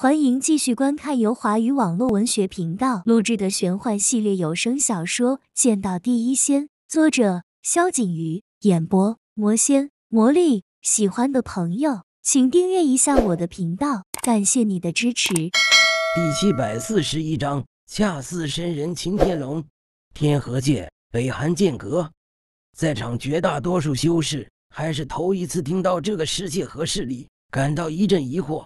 欢迎继续观看由华语网络文学频道录制的玄幻系列有声小说《见到第一仙》，作者：萧景瑜，演播：魔仙魔力。喜欢的朋友请订阅一下我的频道，感谢你的支持。第七百四十一章：恰似神人擎天龙。天河界北寒剑阁，在场绝大多数修士还是头一次听到这个世界和势力，感到一阵疑惑。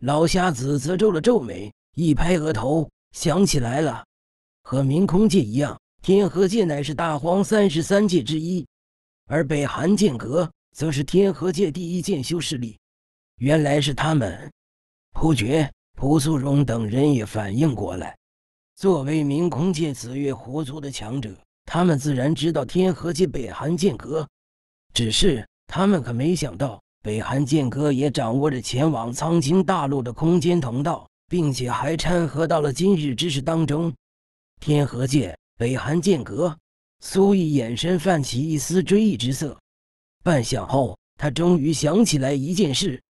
老瞎子则皱了皱眉，一拍额头，想起来了。和明空界一样，天河界乃是大荒三十三界之一，而北寒剑阁则是天河界第一剑修势力。原来是他们。突厥、蒲素荣等人也反应过来。作为明空界紫月狐族的强者，他们自然知道天河界北寒剑阁，只是他们可没想到。北韩剑阁也掌握着前往苍青大陆的空间通道，并且还掺和到了今日之事当中。天河界，北韩剑阁，苏毅眼神泛起一丝追忆之色。半晌后，他终于想起来一件事：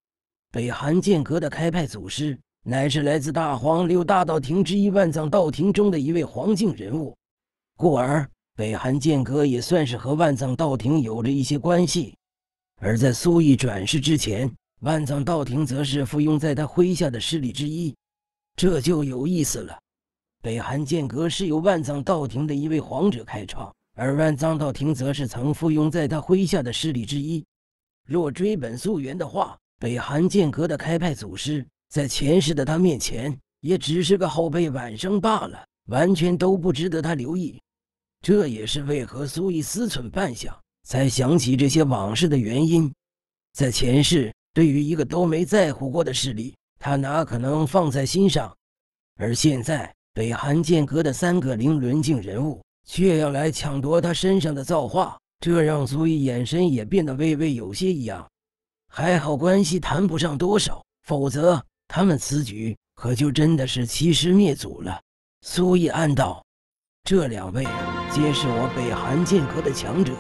北韩剑阁的开派祖师乃是来自大荒六大道庭之一万藏道庭中的一位黄境人物，故而北韩剑阁也算是和万藏道庭有着一些关系。而在苏毅转世之前，万藏道庭则是附庸在他麾下的势力之一，这就有意思了。北寒剑阁是由万藏道庭的一位皇者开创，而万藏道庭则是曾附庸在他麾下的势力之一。若追本溯源的话，北寒剑阁的开派祖师，在前世的他面前，也只是个后辈晚生罢了，完全都不值得他留意。这也是为何苏毅思忖半晌。才想起这些往事的原因，在前世，对于一个都没在乎过的势力，他哪可能放在心上？而现在，北寒剑阁的三个灵轮境人物却要来抢夺他身上的造化，这让苏毅眼神也变得微微有些异样。还好关系谈不上多少，否则他们此举可就真的是欺师灭祖了。苏毅暗道：“这两位皆是我北寒剑阁的强者。”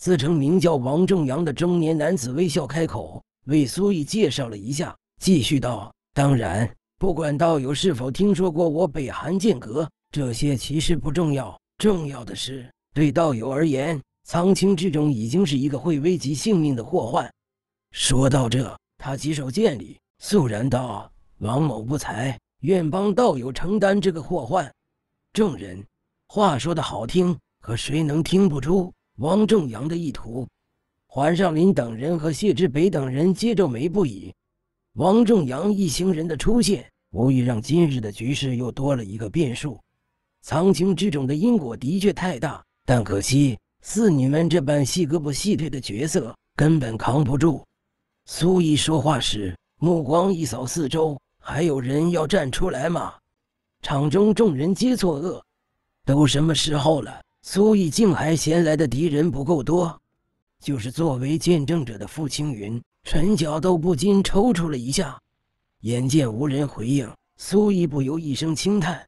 自称名叫王正阳的中年男子微笑开口，为苏毅介绍了一下，继续道：“当然，不管道友是否听说过我北寒剑阁，这些其实不重要。重要的是，对道友而言，苍青之中已经是一个会危及性命的祸患。”说到这，他举手见礼，肃然道：“王某不才，愿帮道友承担这个祸患。”众人话说的好听，可谁能听不出？汪正阳的意图，桓尚林等人和谢志北等人皆皱眉不已。汪正阳一行人的出现，无疑让今日的局势又多了一个变数。苍穹之中的因果的确太大，但可惜，似你们这般细胳膊细腿的角色，根本扛不住。苏毅说话时，目光一扫四周，还有人要站出来吗？场中众人皆错愕，都什么时候了？苏毅竟还嫌来的敌人不够多，就是作为见证者的傅青云、陈角都不禁抽搐了一下。眼见无人回应，苏毅不由一声轻叹：“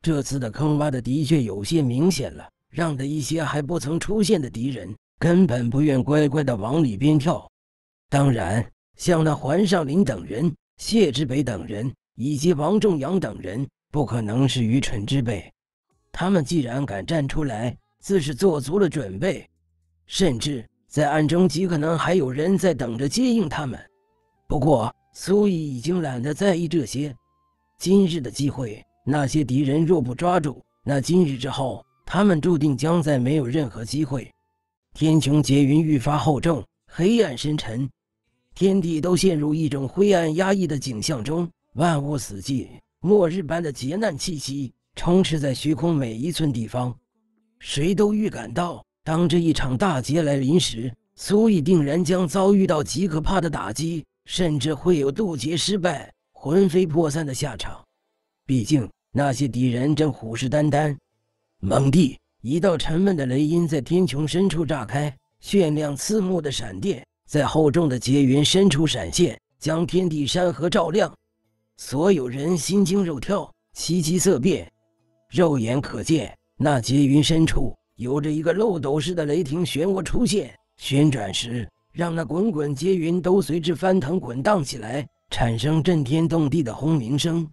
这次的坑挖的的确有些明显了，让的一些还不曾出现的敌人根本不愿乖乖的往里边跳。当然，像那环少林等人、谢之北等人以及王仲阳等人，不可能是愚蠢之辈。”他们既然敢站出来，自是做足了准备，甚至在暗中极可能还有人在等着接应他们。不过苏怡已经懒得在意这些。今日的机会，那些敌人若不抓住，那今日之后，他们注定将在没有任何机会。天穹劫云愈发厚重，黑暗深沉，天地都陷入一种灰暗压抑的景象中，万物死寂，末日般的劫难气息。充斥在虚空每一寸地方，谁都预感到，当这一场大劫来临时，苏毅定然将遭遇到极可怕的打击，甚至会有渡劫失败、魂飞魄散的下场。毕竟那些敌人正虎视眈眈。猛地，一道沉闷的雷音在天穹深处炸开，炫亮刺目的闪电在厚重的劫云深处闪现，将天地山河照亮，所有人心惊肉跳，齐齐色变。肉眼可见，那劫云深处有着一个漏斗式的雷霆漩涡出现，旋转时让那滚滚劫云都随之翻腾滚荡起来，产生震天动地的轰鸣声。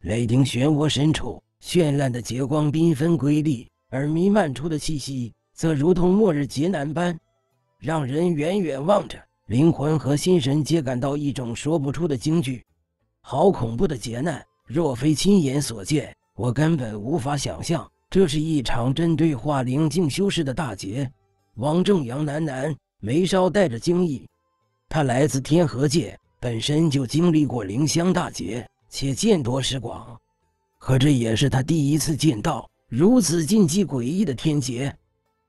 雷霆漩涡深处，绚烂的劫光缤纷瑰丽，而弥漫出的气息则如同末日劫难般，让人远远望着，灵魂和心神皆感到一种说不出的惊惧。好恐怖的劫难！若非亲眼所见。我根本无法想象，这是一场针对化灵境修士的大劫。王正阳喃喃，眉梢带着惊异。他来自天河界，本身就经历过灵香大劫，且见多识广。可这也是他第一次见到如此禁忌诡异的天劫。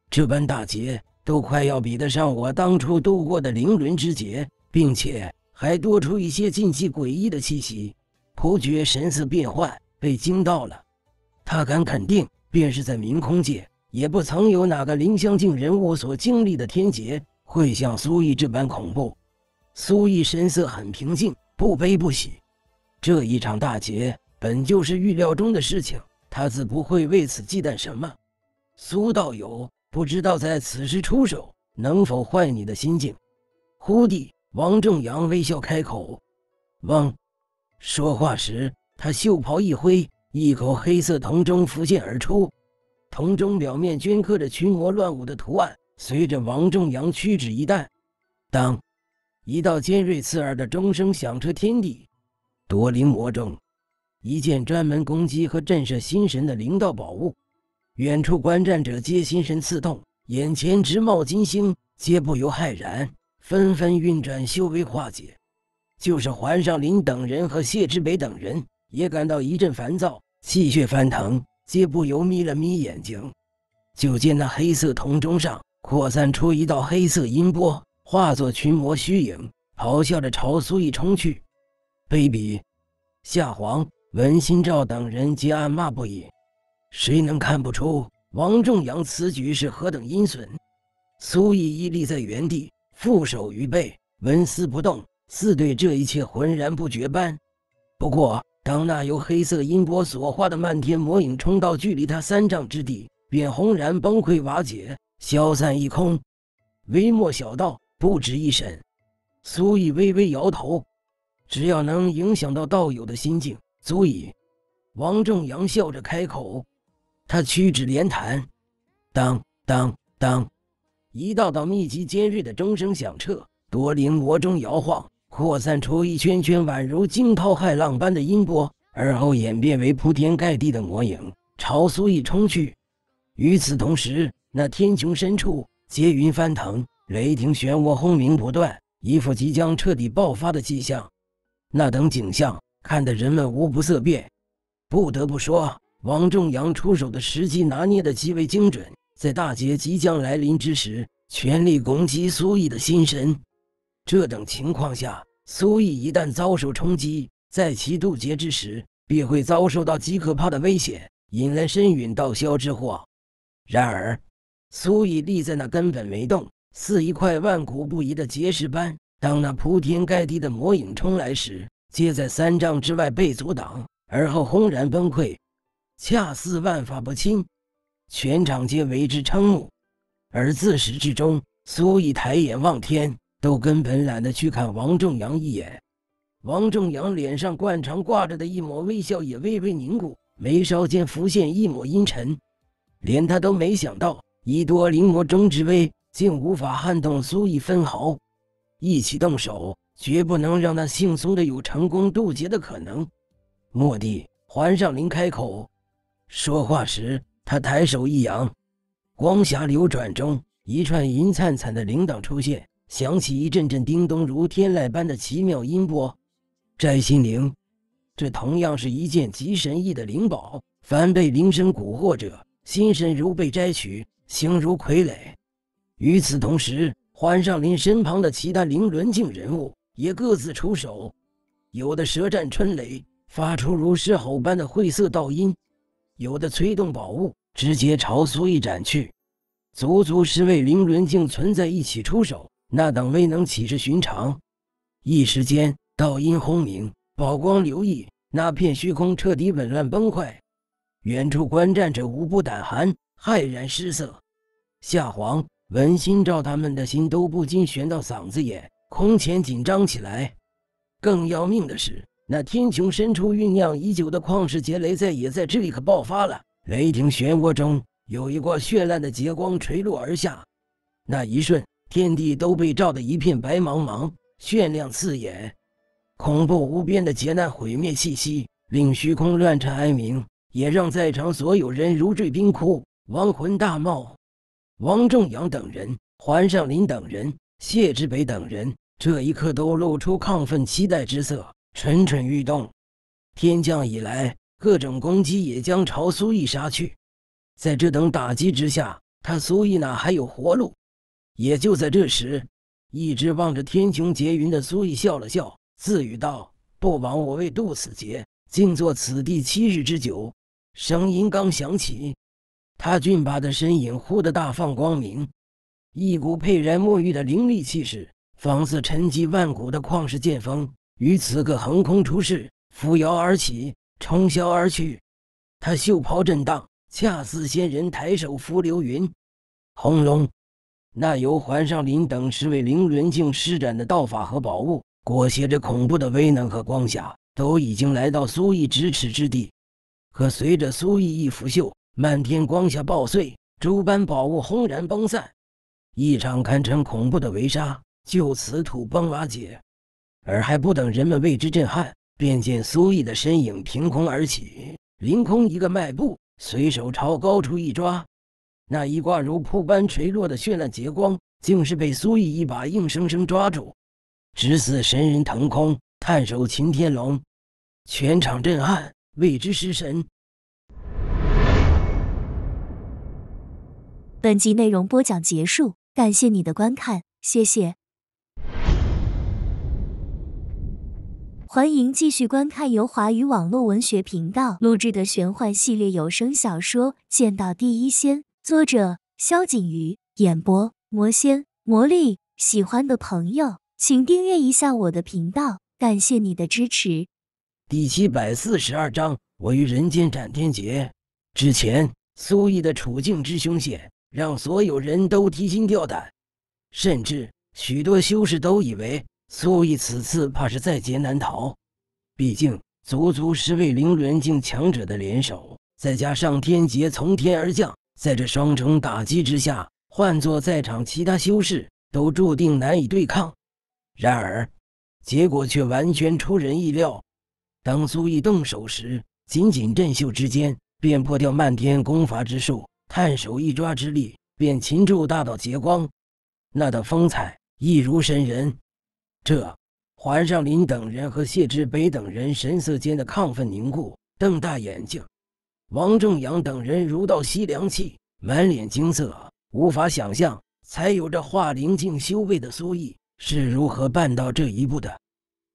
这般大劫，都快要比得上我当初度过的灵轮之劫，并且还多出一些禁忌诡异的气息。突觉神色变幻。被惊到了，他敢肯定，便是在明空界，也不曾有哪个林香境人物所经历的天劫会像苏毅这般恐怖。苏毅神色很平静，不悲不喜。这一场大劫本就是预料中的事情，他自不会为此忌惮什么。苏道友，不知道在此时出手能否坏你的心境？忽地，王正阳微笑开口：“汪。”说话时。他袖袍一挥，一口黑色铜钟浮现而出，铜钟表面镌刻着群魔乱舞的图案。随着王仲阳屈指一弹，“当”，一道尖锐刺耳的钟声响彻天地。夺灵魔钟，一件专门攻击和震慑心神的灵道宝物。远处观战者皆心神刺痛，眼前直冒金星，皆不由骇然，纷纷运转修为化解。就是环上林等人和谢之北等人。也感到一阵烦躁，气血翻腾，皆不由眯了眯眼睛。就见那黑色铜钟上扩散出一道黑色音波，化作群魔虚影，咆哮着朝苏毅冲去。卑鄙！夏黄、文心照等人皆暗骂不已。谁能看不出王重阳此举是何等阴损？苏毅屹立在原地，负手于背，纹丝不动，似对这一切浑然不觉般。不过。当那由黑色音波所化的漫天魔影冲到距离他三丈之地，便轰然崩溃瓦解，消散一空。微末小道不值一审。苏艺微微摇头，只要能影响到道友的心境，足以。王正阳笑着开口，他屈指连弹，当当当，一道道密集尖锐的钟声响彻夺灵魔钟，摇晃。扩散出一圈圈宛如惊涛骇浪般的音波，而后演变为铺天盖地的魔影，朝苏毅冲去。与此同时，那天穹深处，劫云翻腾，雷霆漩涡轰鸣不断，一副即将彻底爆发的迹象。那等景象，看得人们无不色变。不得不说，王重阳出手的时机拿捏得极为精准，在大劫即将来临之时，全力攻击苏毅的心神。这等情况下，苏毅一旦遭受冲击，在其渡劫之时，必会遭受到极可怕的危险，引来身陨道消之祸。然而，苏毅立在那，根本没动，似一块万古不移的结石般。当那铺天盖地的魔影冲来时，皆在三丈之外被阻挡，而后轰然崩溃，恰似万法不侵。全场皆为之瞠目。而自始至终，苏毅抬眼望天。都根本懒得去看王正阳一眼，王正阳脸上惯常挂着的一抹微笑也微微凝固，眉梢间浮现一抹阴沉。连他都没想到，以多灵魔中之威，竟无法撼动苏毅分毫。一起动手，绝不能让那姓松的有成功渡劫的可能。蓦地环上林开口，说话时他抬手一扬，光霞流转中，一串银灿灿的铃铛出现。响起一阵阵叮咚，如天籁般的奇妙音波。摘心铃，这同样是一件极神异的灵宝。凡被铃声蛊惑者，心神如被摘取，形如傀儡。与此同时，欢上林身旁的其他灵轮境人物也各自出手，有的舌战春雷，发出如狮吼般的晦涩道音；有的催动宝物，直接朝苏毅斩去。足足十位灵轮境存在一起出手。那等威能岂是寻常？一时间，道音轰鸣，宝光流溢，那片虚空彻底紊乱崩坏。远处观战者无不胆寒，骇然失色。夏皇、文心照他们的心都不禁悬到嗓子眼，空前紧张起来。更要命的是，那天穹深处酝酿已久的旷世劫雷，在也在这里刻爆发了。雷霆漩涡中，有一挂绚烂的劫光垂落而下，那一瞬。天地都被照得一片白茫茫，炫亮刺眼，恐怖无边的劫难毁灭气息令虚空乱颤哀鸣，也让在场所有人如坠冰窟，亡魂大冒。王重阳等人、环尚林等人、谢之北等人，这一刻都露出亢奋期待之色，蠢蠢欲动。天降以来，各种攻击也将朝苏毅杀去，在这等打击之下，他苏毅哪还有活路？也就在这时，一直望着天穹劫云的苏毅笑了笑，自语道：“不枉我为渡此劫，静坐此地七日之久。”声音刚响起，他俊拔的身影忽地大放光明，一股沛然墨玉的凌厉气势，仿似沉积万古的旷世剑锋，于此刻横空出世，扶摇而起，冲霄而去。他袖袍震荡，恰似仙人抬手拂流云。轰隆！那由环上林等十位凌轮境施展的道法和宝物，裹挟着恐怖的威能和光霞，都已经来到苏毅咫尺之地。可随着苏毅一拂袖，漫天光霞爆碎，诸般宝物轰然崩散，一场堪称恐怖的围杀就此土崩瓦解。而还不等人们为之震撼，便见苏毅的身影凭空而起，凌空一个迈步，随手朝高处一抓。那一挂如瀑般垂落的绚烂劫光，竟是被苏毅一把硬生生抓住，直死神人腾空探手擎天龙，全场震撼，为之失神。本集内容播讲结束，感谢你的观看，谢谢。欢迎继续观看由华语网络文学频道录制的玄幻系列有声小说《见到第一仙》。作者萧瑾瑜演播魔仙魔力喜欢的朋友，请订阅一下我的频道，感谢你的支持。第七百四十二章，我于人间斩天劫。之前苏艺的处境之凶险，让所有人都提心吊胆，甚至许多修士都以为苏艺此次怕是在劫难逃。毕竟，足足十位灵轮境强者的联手，再加上天劫从天而降。在这双重打击之下，换作在场其他修士，都注定难以对抗。然而，结果却完全出人意料。当苏毅动手时，仅仅震袖之间，便破掉漫天功法之术，探手一抓之力，便擒住大道劫光。那道风采，一如神人。这，环尚林等人和谢志北等人神色间的亢奋凝固，瞪大眼睛。王正阳等人如倒吸凉气，满脸惊色，无法想象才有着化灵境修为的苏毅是如何办到这一步的。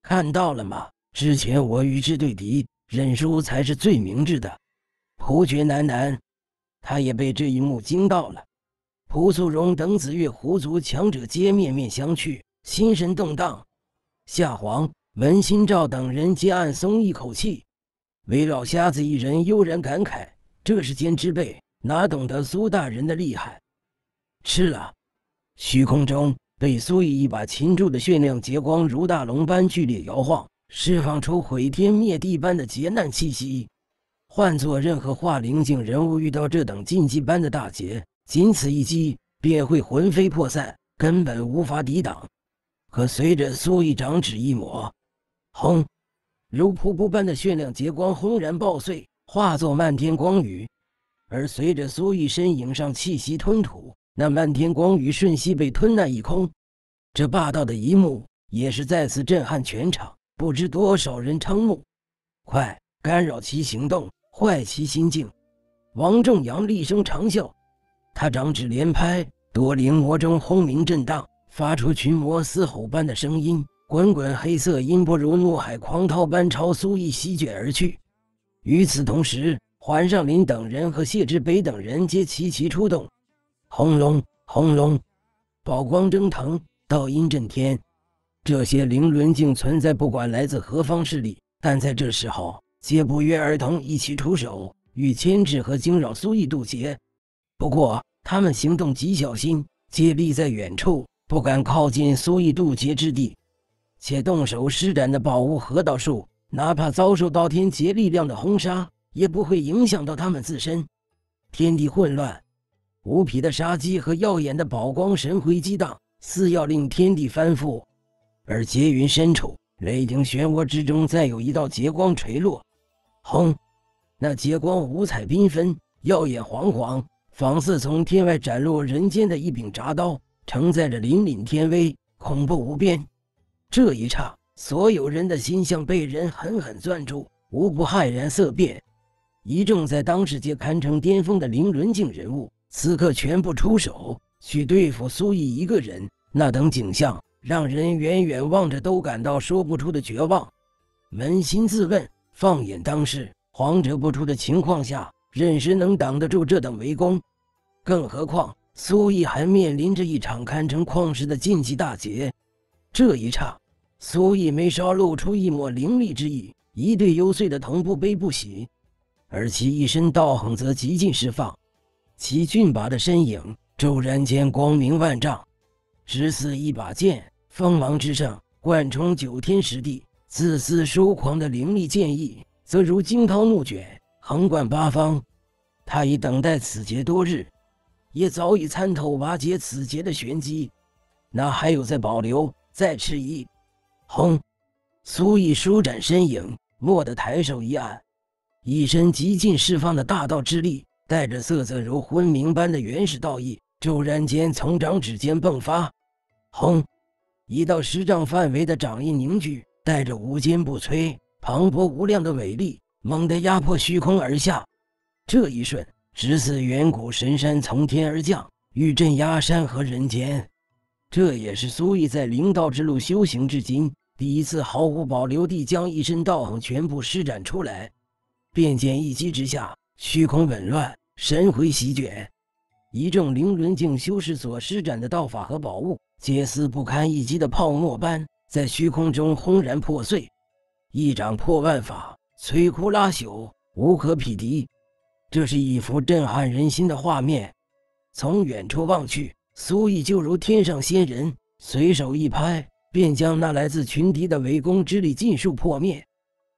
看到了吗？之前我与之对敌，认输才是最明智的。胡觉喃喃，他也被这一幕惊到了。蒲素荣等紫月狐族强者皆面面相觑，心神动荡。夏皇、文心照等人皆暗松一口气。韦老瞎子一人悠然感慨：“这是间之辈，哪懂得苏大人的厉害？”吃了，虚空中被苏毅一把擒住的炫亮劫光如大龙般剧烈摇晃，释放出毁天灭地般的劫难气息。换做任何化灵境人物遇到这等禁忌般的大劫，仅此一击便会魂飞魄散，根本无法抵挡。可随着苏毅掌指一抹，轰！如瀑布般的炫亮劫光轰然爆碎，化作漫天光雨。而随着苏玉身影上气息吞吐，那漫天光雨瞬息被吞纳一空。这霸道的一幕也是再次震撼全场，不知多少人瞠目。快，干扰其行动，坏其心境！王正阳厉声长啸，他掌指连拍，夺灵魔阵轰鸣震荡，发出群魔嘶吼般的声音。滚滚黑色音波如怒海狂涛般朝苏毅席卷而去。与此同时，环上林等人和谢之北等人皆齐齐出动。轰隆，轰隆，宝光蒸腾，道音震天。这些灵轮境存在，不管来自何方势力，但在这时候，皆不约而同一起出手，欲牵制和惊扰苏毅渡劫。不过，他们行动极小心，皆避在远处，不敢靠近苏毅渡劫之地。且动手施展的宝物河道术，哪怕遭受到天劫力量的轰杀，也不会影响到他们自身。天地混乱，无匹的杀机和耀眼的宝光神辉激荡，似要令天地翻覆。而劫云深处，雷霆漩涡之中，再有一道劫光垂落，轰！那劫光五彩缤纷，耀眼煌煌，仿似从天外斩落人间的一柄铡刀，承载着凛凛天威，恐怖无边。这一刹，所有人的心像被人狠狠攥住，无不骇然色变。一众在当世界堪称巅峰的灵轮境人物，此刻全部出手去对付苏毅一个人，那等景象，让人远远望着都感到说不出的绝望。扪心自问，放眼当世，皇者不出的情况下，任谁能挡得住这等围攻？更何况苏毅还面临着一场堪称旷世的禁忌大劫。这一刹，苏逸眉梢露出一抹凌厉之意，一对幽邃的瞳不悲不喜，而其一身道行则极尽释放，其俊拔的身影骤然间光明万丈，直似一把剑，锋芒之上贯穿九天十地；自私疏狂的凌厉剑意，则如惊涛怒卷，横贯八方。他已等待此劫多日，也早已参透瓦解此劫的玄机，哪还有在保留？再吃一。轰！苏毅舒展身影，蓦地抬手一按，一身极尽释放的大道之力，带着瑟瑟如昏迷般的原始道意，骤然间从掌指尖迸发。轰！一道十丈范围的掌印凝聚，带着无坚不摧、磅礴无量的伟力，猛地压迫虚空而下。这一瞬，直似远古神山从天而降，欲镇压山河人间。这也是苏毅在灵道之路修行至今第一次毫无保留地将一身道行全部施展出来。便见一击之下，虚空紊乱，神辉席卷，一众灵轮境修士所施展的道法和宝物，皆似不堪一击的泡沫般，在虚空中轰然破碎。一掌破万法，摧枯拉朽，无可匹敌。这是一幅震撼人心的画面。从远处望去。苏毅就如天上仙人，随手一拍，便将那来自群敌的围攻之力尽数破灭。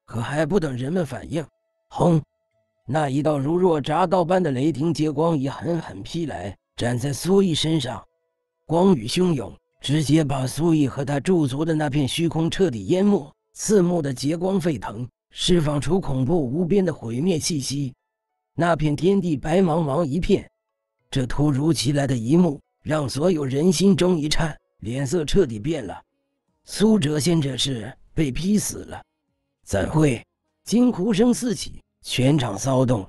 可还不等人们反应，轰！那一道如若铡刀般的雷霆劫光已狠狠劈来，斩在苏毅身上。光雨汹涌，直接把苏毅和他驻足的那片虚空彻底淹没。刺目的劫光沸腾，释放出恐怖无边的毁灭气息。那片天地白茫茫一片，这突如其来的一幕。让所有人心中一颤，脸色彻底变了。苏哲先这是被劈死了！怎会，惊呼声四起，全场骚动。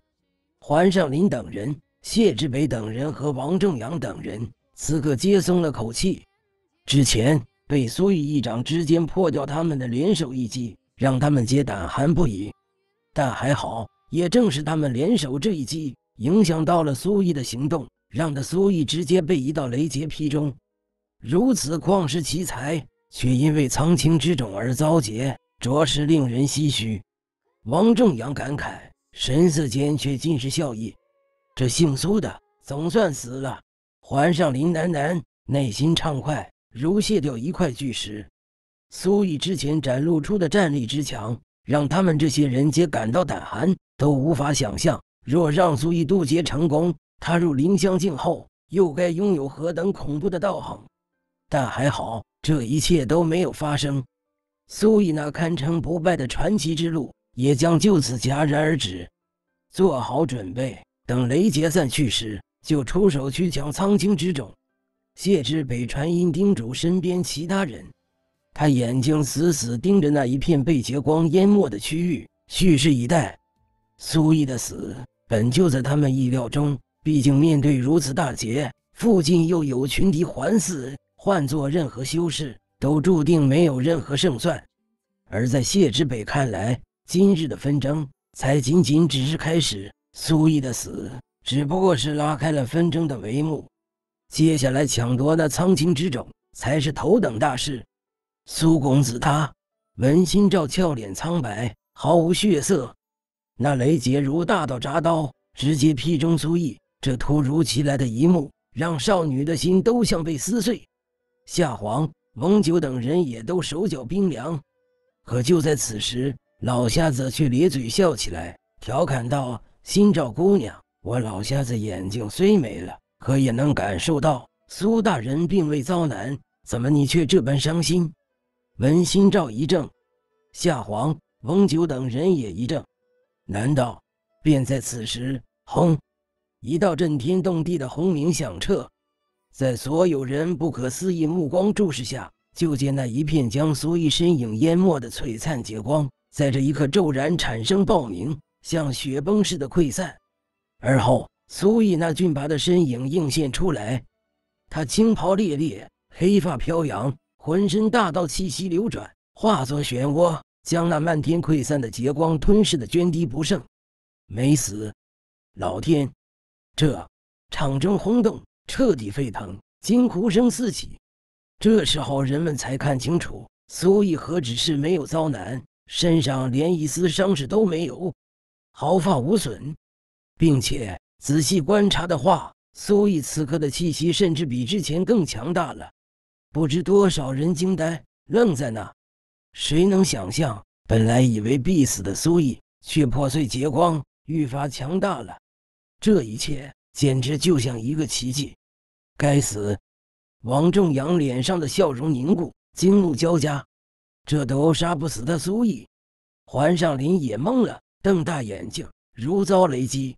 环上林等人、谢志北等人和王正阳等人此刻皆松了口气。之前被苏毅一掌之间破掉他们的联手一击，让他们皆胆寒不已。但还好，也正是他们联手这一击，影响到了苏毅的行动。让得苏毅直接被一道雷劫劈中，如此旷世奇才却因为苍青之种而遭劫，着实令人唏嘘。王正阳感慨，神色间却尽是笑意。这姓苏的总算死了，还上林楠楠，内心畅快如卸掉一块巨石。苏毅之前展露出的战力之强，让他们这些人皆感到胆寒，都无法想象，若让苏毅渡劫成功。踏入灵香境后，又该拥有何等恐怖的道行？但还好，这一切都没有发生。苏义那堪称不败的传奇之路，也将就此戛然而止。做好准备，等雷劫散去时，就出手去抢苍青之种。谢之北传音叮嘱身边其他人，他眼睛死死盯着那一片被劫光淹没的区域，蓄势以待。苏义的死，本就在他们意料中。毕竟面对如此大劫，附近又有群敌环伺，换做任何修士都注定没有任何胜算。而在谢之北看来，今日的纷争才仅仅只是开始，苏毅的死只不过是拉开了纷争的帷幕，接下来抢夺那苍青之种才是头等大事。苏公子他，文心照俏脸苍白，毫无血色，那雷劫如大道铡刀，直接劈中苏毅。这突如其来的一幕，让少女的心都像被撕碎。夏皇、翁九等人也都手脚冰凉。可就在此时，老瞎子却咧嘴笑起来，调侃道：“心照姑娘，我老瞎子眼睛虽没了，可也能感受到苏大人并未遭难，怎么你却这般伤心？”文心照一怔，夏皇、翁九等人也一怔。难道？便在此时，轰！一道震天动地的轰鸣响彻，在所有人不可思议目光注视下，就见那一片将苏艺身影淹没的璀璨劫光，在这一刻骤然产生爆鸣，像雪崩似的溃散。而后，苏毅那俊拔的身影映现出来，他青袍猎猎，黑发飘扬，浑身大道气息流转，化作漩涡，将那漫天溃散的劫光吞噬的涓滴不剩。没死，老天！这场中轰动，彻底沸腾，惊呼声四起。这时候，人们才看清楚，苏毅何止是没有遭难，身上连一丝伤势都没有，毫发无损。并且仔细观察的话，苏毅此刻的气息甚至比之前更强大了。不知多少人惊呆，愣在那。谁能想象，本来以为必死的苏毅，却破碎结光，愈发强大了？这一切简直就像一个奇迹！该死！王正阳脸上的笑容凝固，惊怒交加。这都杀不死的苏毅，环尚林也懵了，瞪大眼睛，如遭雷击。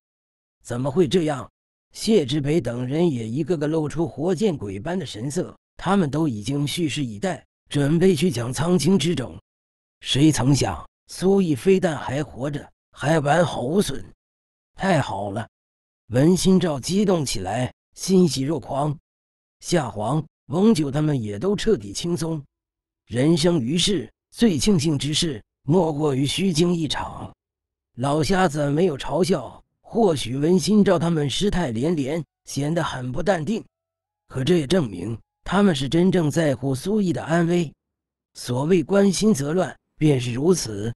怎么会这样？谢志北等人也一个个露出活见鬼般的神色。他们都已经蓄势以待，准备去抢苍青之种。谁曾想，苏毅非但还活着，还完好无损。太好了！文心照激动起来，欣喜若狂。夏皇、翁九他们也都彻底轻松。人生于世，最庆幸之事莫过于虚惊一场。老瞎子没有嘲笑，或许文心照他们失态连连，显得很不淡定。可这也证明他们是真正在乎苏毅的安危。所谓关心则乱，便是如此。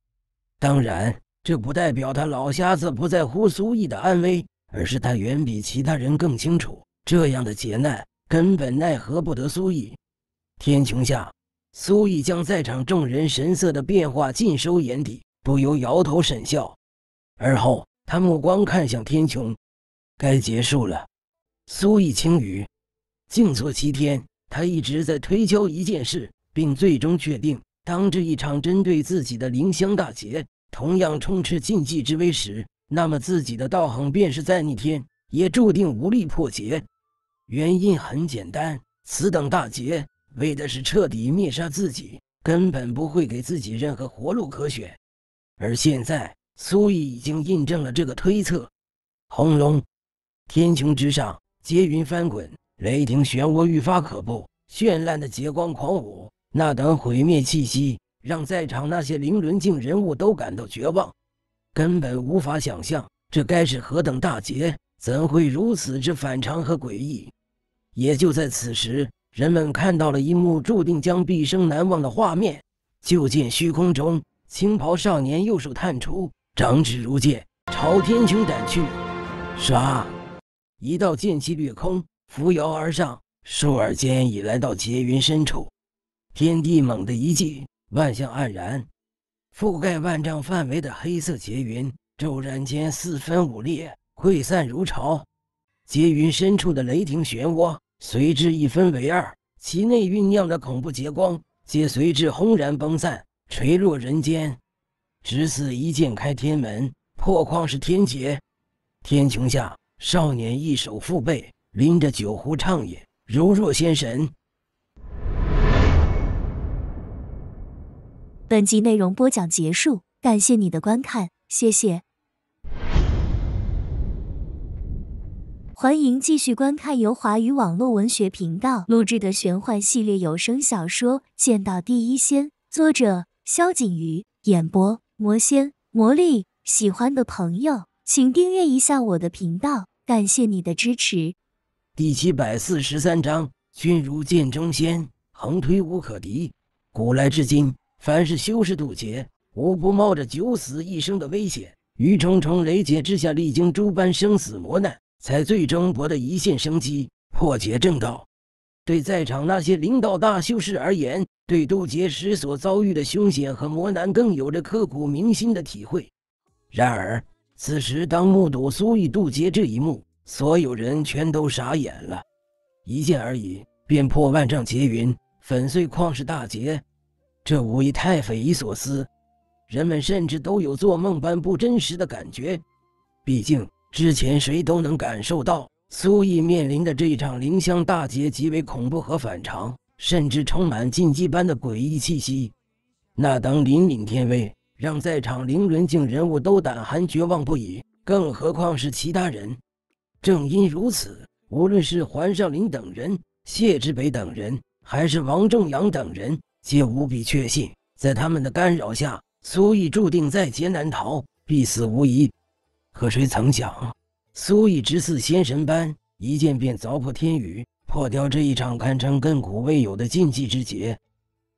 当然，这不代表他老瞎子不在乎苏毅的安危。而是他远比其他人更清楚，这样的劫难根本奈何不得苏毅。天穹下，苏毅将在场众人神色的变化尽收眼底，不由摇头沈笑。而后，他目光看向天穹，该结束了。苏毅轻语，静坐七天，他一直在推敲一件事，并最终确定：当这一场针对自己的灵香大劫同样充斥禁忌之威时。那么自己的道行便是在逆天，也注定无力破劫。原因很简单，此等大劫为的是彻底灭杀自己，根本不会给自己任何活路可选。而现在，苏毅已经印证了这个推测。轰隆！天穹之上，劫云翻滚，雷霆漩涡愈发可怖，绚烂的劫光狂舞，那等毁灭气息，让在场那些灵轮境人物都感到绝望。根本无法想象，这该是何等大劫，怎会如此之反常和诡异？也就在此时，人们看到了一幕注定将毕生难忘的画面。就见虚空中，青袍少年右手探出，掌指如剑，朝天穹斩去。唰！一道剑气掠空，扶摇而上，倏尔间已来到劫云深处。天地猛地一静，万象黯然。覆盖万丈范围的黑色劫云骤然间四分五裂，溃散如潮。劫云深处的雷霆漩涡随之一分为二，其内酝酿的恐怖劫光皆随之轰然崩散，垂落人间，只似一剑开天门，破旷是天劫。天穹下，少年一手负背，拎着酒壶畅饮，如若仙神。本集内容播讲结束，感谢你的观看，谢谢。欢迎继续观看由华语网络文学频道录制的玄幻系列有声小说《见到第一仙》，作者：萧景瑜，演播：魔仙魔力。喜欢的朋友请订阅一下我的频道，感谢你的支持。第七百四十三章：君如剑中仙，横推无可敌，古来至今。凡是修士渡劫，无不冒着九死一生的危险，于重重雷劫之下，历经诸般生死磨难，才最终博得一线生机，破劫正道。对在场那些领导大修士而言，对渡劫时所遭遇的凶险和磨难，更有着刻骨铭心的体会。然而，此时当目睹苏御渡劫这一幕，所有人全都傻眼了。一剑而已，便破万丈劫云，粉碎旷世大劫。这无疑太匪夷所思，人们甚至都有做梦般不真实的感觉。毕竟之前谁都能感受到苏毅面临的这一场灵香大劫极为恐怖和反常，甚至充满禁忌般的诡异气息。那等凛凛天威，让在场凌轮境人物都胆寒绝望不已，更何况是其他人？正因如此，无论是环少林等人、谢之北等人，还是王正阳等人。皆无比确信，在他们的干扰下，苏毅注定在劫难逃，必死无疑。可谁曾想，苏毅直似仙神般，一剑便凿破天宇，破掉这一场堪称亘古未有的禁忌之劫。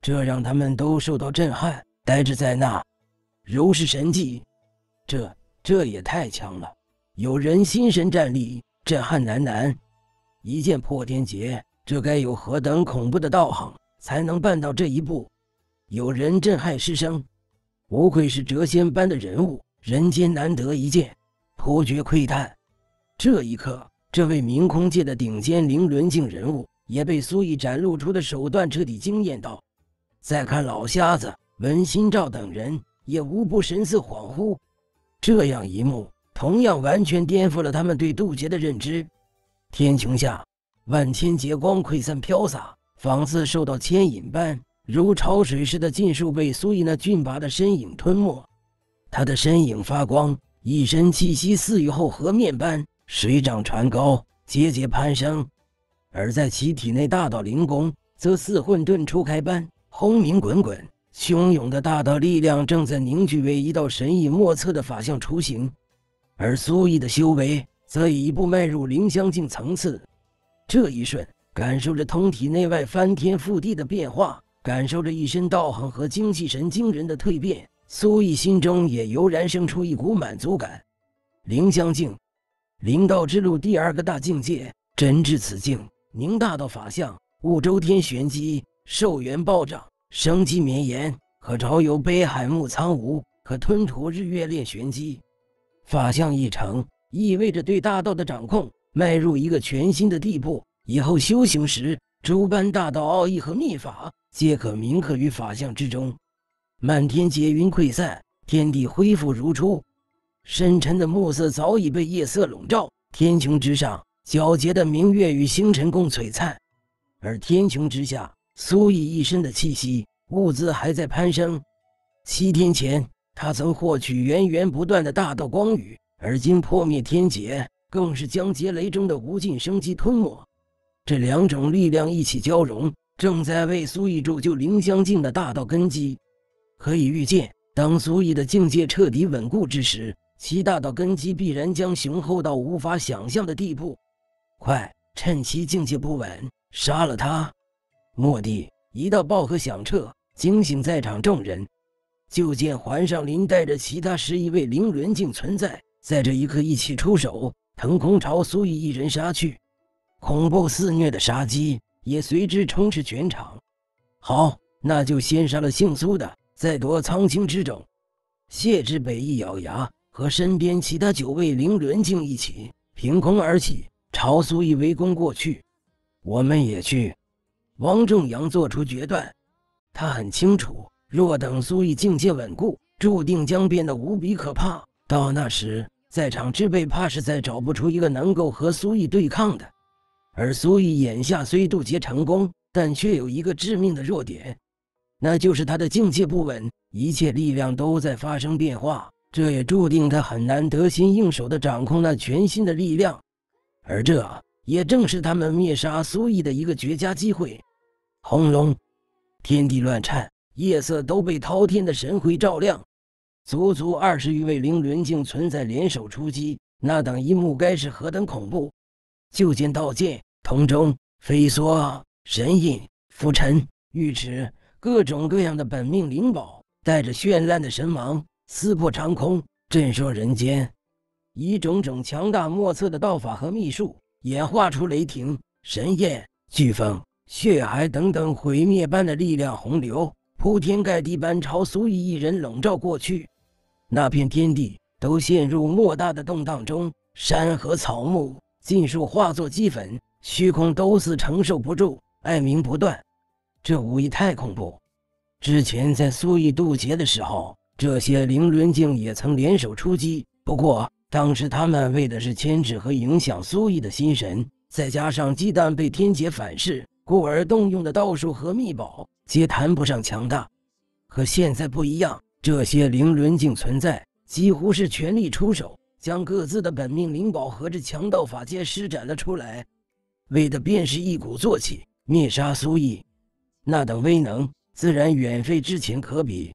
这让他们都受到震撼，呆滞在那。如是神迹，这……这也太强了！有人心神战栗，震撼喃喃：“一剑破天劫，这该有何等恐怖的道行？”才能办到这一步，有人震撼失声，不愧是谪仙般的人物，人间难得一见，颇觉喟叹。这一刻，这位明空界的顶尖灵轮境人物也被苏毅展露出的手段彻底惊艳到。再看老瞎子、文心照等人，也无不神色恍惚。这样一幕，同样完全颠覆了他们对渡劫的认知。天穹下，万千劫光溃散飘洒。仿似受到牵引般，如潮水似的尽数被苏毅那俊拔的身影吞没。他的身影发光，一身气息似雨后河面般水涨船高，节节攀升；而在其体内大道灵功，则似混沌初开般轰鸣滚滚，汹涌的大道力量正在凝聚为一道神意莫测的法相雏形。而苏毅的修为，则已一步迈入灵香境层次。这一瞬。感受着通体内外翻天覆地的变化，感受着一身道行和精气神惊人的蜕变，苏毅心中也油然生出一股满足感。灵相境，灵道之路第二个大境界。真至此境，凝大道法相，悟周天玄机，寿元暴涨，生机绵延，可朝游北海木苍梧，可吞吐日月炼玄机。法相一成，意味着对大道的掌控迈入一个全新的地步。以后修行时，诸般大道奥义和秘法皆可铭刻于法相之中。漫天劫云溃散，天地恢复如初。深沉的暮色早已被夜色笼罩，天穹之上，皎洁的明月与星辰共璀璨；而天穹之下，苏毅一身的气息物资还在攀升。七天前，他曾获取源源不断的大道光雨，而今破灭天劫，更是将劫雷中的无尽生机吞没。这两种力量一起交融，正在为苏艺铸就灵相境的大道根基。可以预见，当苏艺的境界彻底稳固之时，其大道根基必然将雄厚到无法想象的地步。快，趁其境界不稳，杀了他！蓦地，一道爆喝响彻，惊醒在场众人。就见环上林带着其他十一位灵轮境存在，在这一刻一起出手，腾空朝苏艺一人杀去。恐怖肆虐的杀机也随之充斥全场。好，那就先杀了姓苏的，再夺苍青之种。谢志北一咬牙，和身边其他九位灵轮境一起凭空而起，朝苏毅围攻过去。我们也去。王正阳做出决断，他很清楚，若等苏毅境界稳固，注定将变得无比可怕。到那时，在场之辈怕是再找不出一个能够和苏毅对抗的。而苏毅眼下虽渡劫成功，但却有一个致命的弱点，那就是他的境界不稳，一切力量都在发生变化，这也注定他很难得心应手地掌控那全新的力量。而这也正是他们灭杀苏毅的一个绝佳机会。轰隆，天地乱颤，夜色都被滔天的神辉照亮。足足二十余位灵轮境存在联手出击，那等一幕该是何等恐怖？就见道剑。铜钟、飞梭、神印、浮尘、玉尺，各种各样的本命灵宝，带着绚烂的神芒，撕破长空，震慑人间。以种种强大莫测的道法和秘术，演化出雷霆、神焰、飓风、血海等等毁灭般的力量洪流，铺天盖地般朝苏御一人笼罩过去。那片天地都陷入莫大的动荡中，山河草木尽数化作齑粉。虚空都似承受不住，哀鸣不断，这无疑太恐怖。之前在苏毅渡劫的时候，这些灵轮境也曾联手出击，不过当时他们为的是牵制和影响苏毅的心神，再加上忌惮被天劫反噬，故而动用的道术和秘宝皆谈不上强大。可现在不一样，这些灵轮境存在几乎是全力出手，将各自的本命灵宝和这强盗法皆施展了出来。为的便是一鼓作气灭杀苏毅，那等威能自然远非之前可比。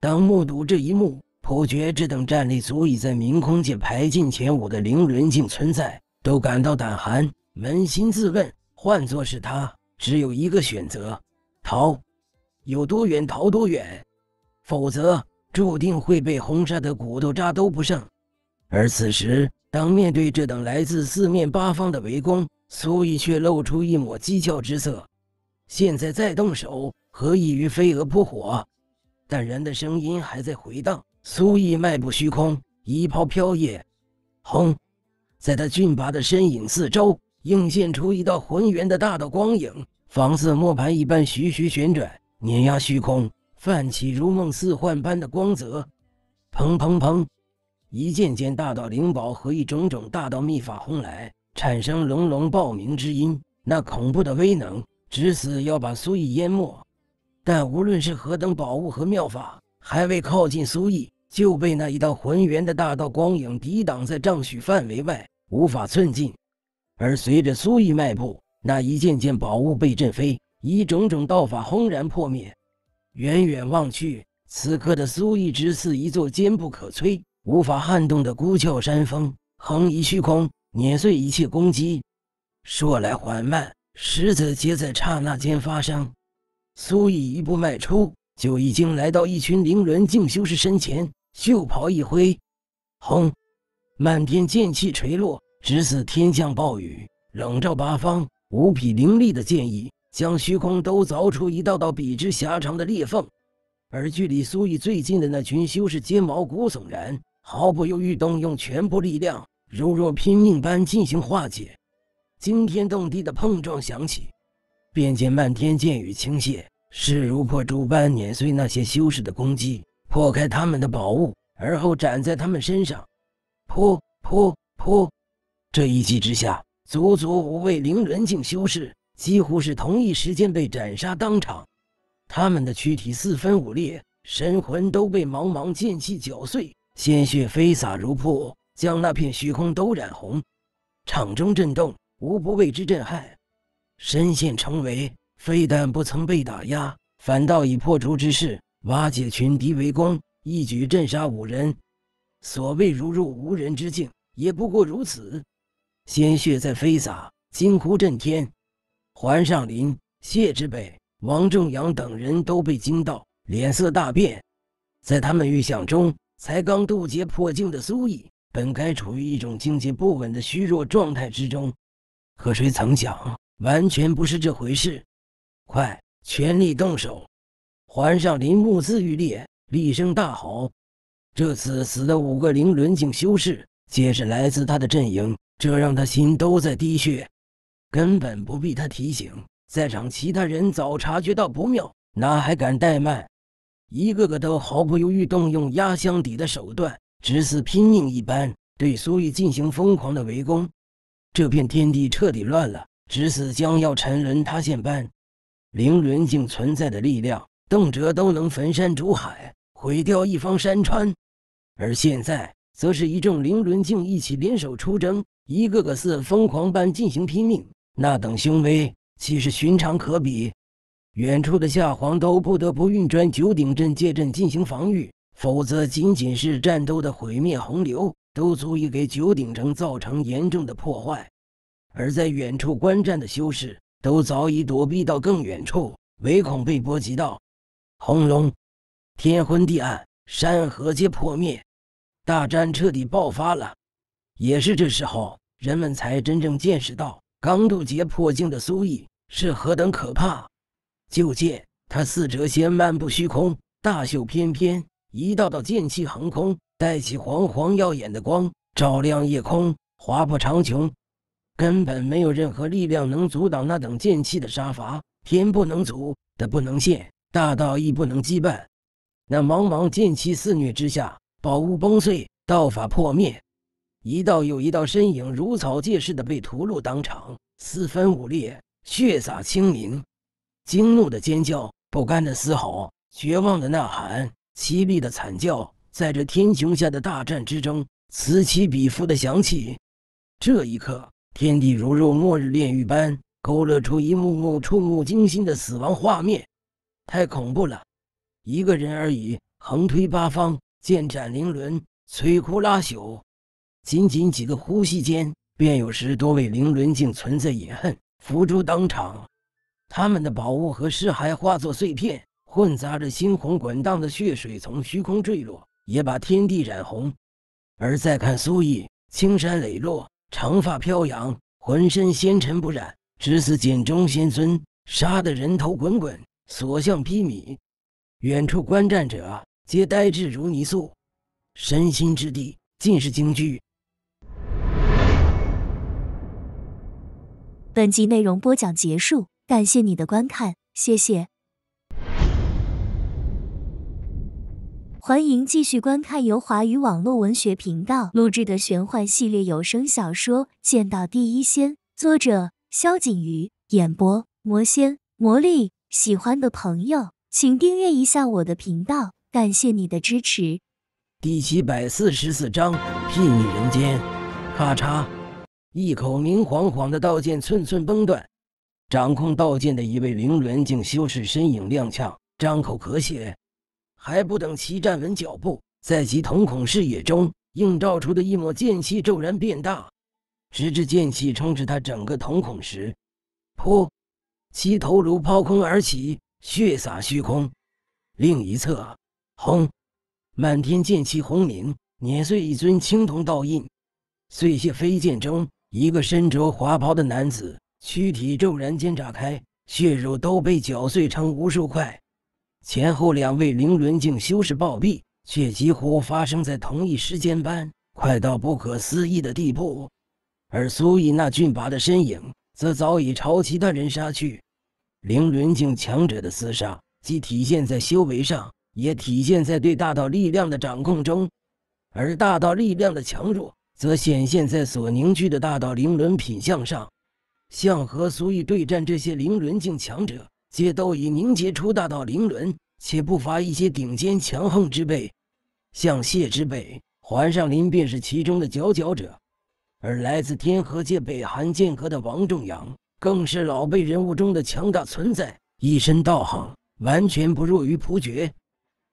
当目睹这一幕，普觉这等战力足以在明空界排进前五的灵轮境存在，都感到胆寒。扪心自问，换作是他，只有一个选择：逃，有多远逃多远，否则注定会被轰杀的骨头渣都不剩。而此时，当面对这等来自四面八方的围攻，苏毅却露出一抹讥诮之色，现在再动手，何异于飞蛾扑火？淡然的声音还在回荡。苏毅迈步虚空，一袍飘曳，轰，在他俊拔的身影四周，映现出一道浑圆的大道光影，仿似磨盘一般徐徐旋转，碾压虚空，泛起如梦似幻般的光泽。砰砰砰，一件件大道灵宝和一种种大道秘法轰来。产生隆隆爆鸣之音，那恐怖的威能，只死要把苏毅淹没。但无论是何等宝物和妙法，还未靠近苏毅，就被那一道浑圆的大道光影抵挡在丈许范围外，无法寸进。而随着苏毅迈步，那一件件宝物被震飞，一种种道法轰然破灭。远远望去，此刻的苏毅，直似一座坚不可摧、无法撼动的孤峭山峰，横移虚空。碾碎一切攻击，说来缓慢，实则皆在刹那间发生。苏毅一步迈出，就已经来到一群灵轮境修士身前，袖袍一挥，轰！漫天剑气垂落，直似天降暴雨，笼罩八方。无比凌厉的剑意将虚空都凿出一道道笔直狭长的裂缝。而距离苏毅最近的那群修士皆毛骨悚然，毫不犹豫动用全部力量。如若拼命般进行化解，惊天动地的碰撞响起，便见漫天剑雨倾泻，势如破竹般碾碎那些修士的攻击，破开他们的宝物，而后斩在他们身上。噗噗噗！这一击之下，足足五位灵轮境修士几乎是同一时间被斩杀当场，他们的躯体四分五裂，神魂都被茫茫剑气绞碎，鲜血飞洒如瀑。将那片虚空都染红，场中震动，无不为之震撼。身陷重围，非但不曾被打压，反倒以破竹之势瓦解群敌围攻，一举震杀五人。所谓如入无人之境，也不过如此。鲜血在飞洒，惊呼震天。环上林、谢之北、王仲阳等人都被惊到，脸色大变。在他们预想中，才刚渡劫破境的苏毅。本该处于一种经济不稳的虚弱状态之中，可谁曾想，完全不是这回事！快，全力动手！环上林木自愈裂，厉声大吼：“这次死的五个灵轮境修士，皆是来自他的阵营，这让他心都在滴血。根本不必他提醒，在场其他人早察觉到不妙，哪还敢怠慢？一个个都毫不犹豫动用压箱底的手段。”直似拼命一般，对苏玉进行疯狂的围攻。这片天地彻底乱了，直似将要沉沦塌陷般。灵轮境存在的力量，动辄都能焚山煮海，毁掉一方山川。而现在，则是一众灵轮境一起联手出征，一个个似疯狂般进行拼命。那等凶威，岂是寻常可比？远处的夏皇都不得不运转九鼎阵界阵进行防御。否则，仅仅是战斗的毁灭洪流，都足以给九鼎城造成严重的破坏。而在远处观战的修士，都早已躲避到更远处，唯恐被波及到。轰隆！天昏地暗，山河皆破灭，大战彻底爆发了。也是这时候，人们才真正见识到刚渡劫破境的苏毅是何等可怕。就见他四折仙漫步虚空，大袖翩翩。一道道剑气横空，带起煌煌耀眼的光，照亮夜空，划破长穹。根本没有任何力量能阻挡那等剑气的杀伐，天不能阻，地不能陷，大道亦不能羁绊。那茫茫剑气肆虐之下，宝物崩碎，道法破灭，一道又一道身影如草芥似的被屠戮当场，四分五裂，血洒清明。惊怒的尖叫，不甘的嘶吼，绝望的呐喊。凄厉的惨叫在这天穹下的大战之中此起彼伏的响起。这一刻，天地如入末日炼狱般，勾勒出一幕幕触目惊心的死亡画面。太恐怖了！一个人而已，横推八方，剑斩灵轮，摧枯拉朽。仅仅几个呼吸间，便有十多位灵轮竟存在隐恨伏诛当场。他们的宝物和尸骸化作碎片。混杂着猩红滚荡的血水从虚空坠落，也把天地染红。而再看苏毅，青山磊落，长发飘扬，浑身纤尘不染，直似锦中仙尊，杀得人头滚滚，所向披靡。远处观战者皆呆滞如泥塑，身心之地尽是惊惧。本集内容播讲结束，感谢你的观看，谢谢。欢迎继续观看由华语网络文学频道录制的玄幻系列有声小说《剑道第一仙》，作者：萧景瑜，演播：魔仙魔力。喜欢的朋友请订阅一下我的频道，感谢你的支持。第七百四十四章：睥睨人间。咔嚓！一口明晃晃的刀剑寸寸崩断，掌控刀剑的一位灵轮境修士身影踉跄，张口咳血。还不等其站稳脚步，在其瞳孔视野中映照出的一抹剑气骤然变大，直至剑气充斥他整个瞳孔时，噗，其头颅抛空而起，血洒虚空。另一侧，轰，满天剑气轰鸣，碾碎一尊青铜倒印，碎屑飞溅中，一个身着华袍的男子躯体骤然间炸开，血肉都被搅碎成无数块。前后两位灵轮境修士暴毙，却几乎发生在同一时间，般快到不可思议的地步。而苏艺那俊拔的身影，则早已朝其他人杀去。灵轮境强者的厮杀，既体现在修为上，也体现在对大道力量的掌控中。而大道力量的强弱，则显现在所凝聚的大道灵轮品相上。像和苏艺对战这些灵轮境强者。皆都已凝结出大道灵轮，且不乏一些顶尖强横之辈。像谢之辈、环尚林便是其中的佼佼者，而来自天河界北寒剑阁的王仲阳更是老辈人物中的强大存在，一身道行完全不弱于蒲觉。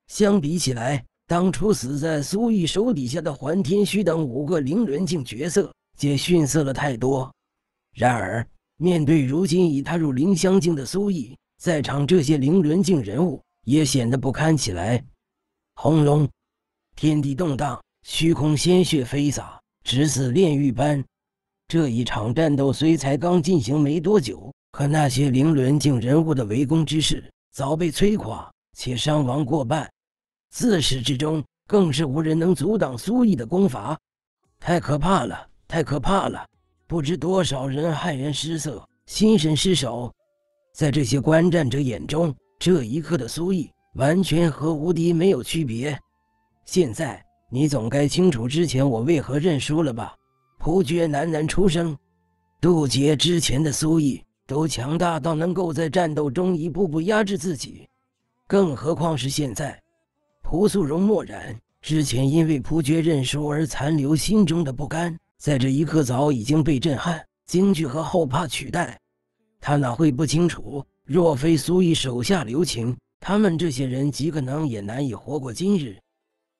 相比起来，当初死在苏毅手底下的桓天虚等五个灵轮境角色，皆逊色了太多。然而，面对如今已踏入灵香境的苏毅，在场这些灵轮境人物也显得不堪起来。轰隆，天地动荡，虚空鲜血飞洒，直似炼狱般。这一场战斗虽才刚进行没多久，可那些灵轮境人物的围攻之势早被摧垮，且伤亡过半。自始至终，更是无人能阻挡苏毅的攻伐。太可怕了，太可怕了！不知多少人骇人失色，心神失守。在这些观战者眼中，这一刻的苏毅完全和无敌没有区别。现在你总该清楚之前我为何认输了吧？蒲觉喃喃出声。渡劫之前的苏毅都强大到能够在战斗中一步步压制自己，更何况是现在。蒲素荣默然，之前因为蒲觉认输而残留心中的不甘，在这一刻早已经被震撼、惊惧和后怕取代。他哪会不清楚？若非苏毅手下留情，他们这些人极可能也难以活过今日。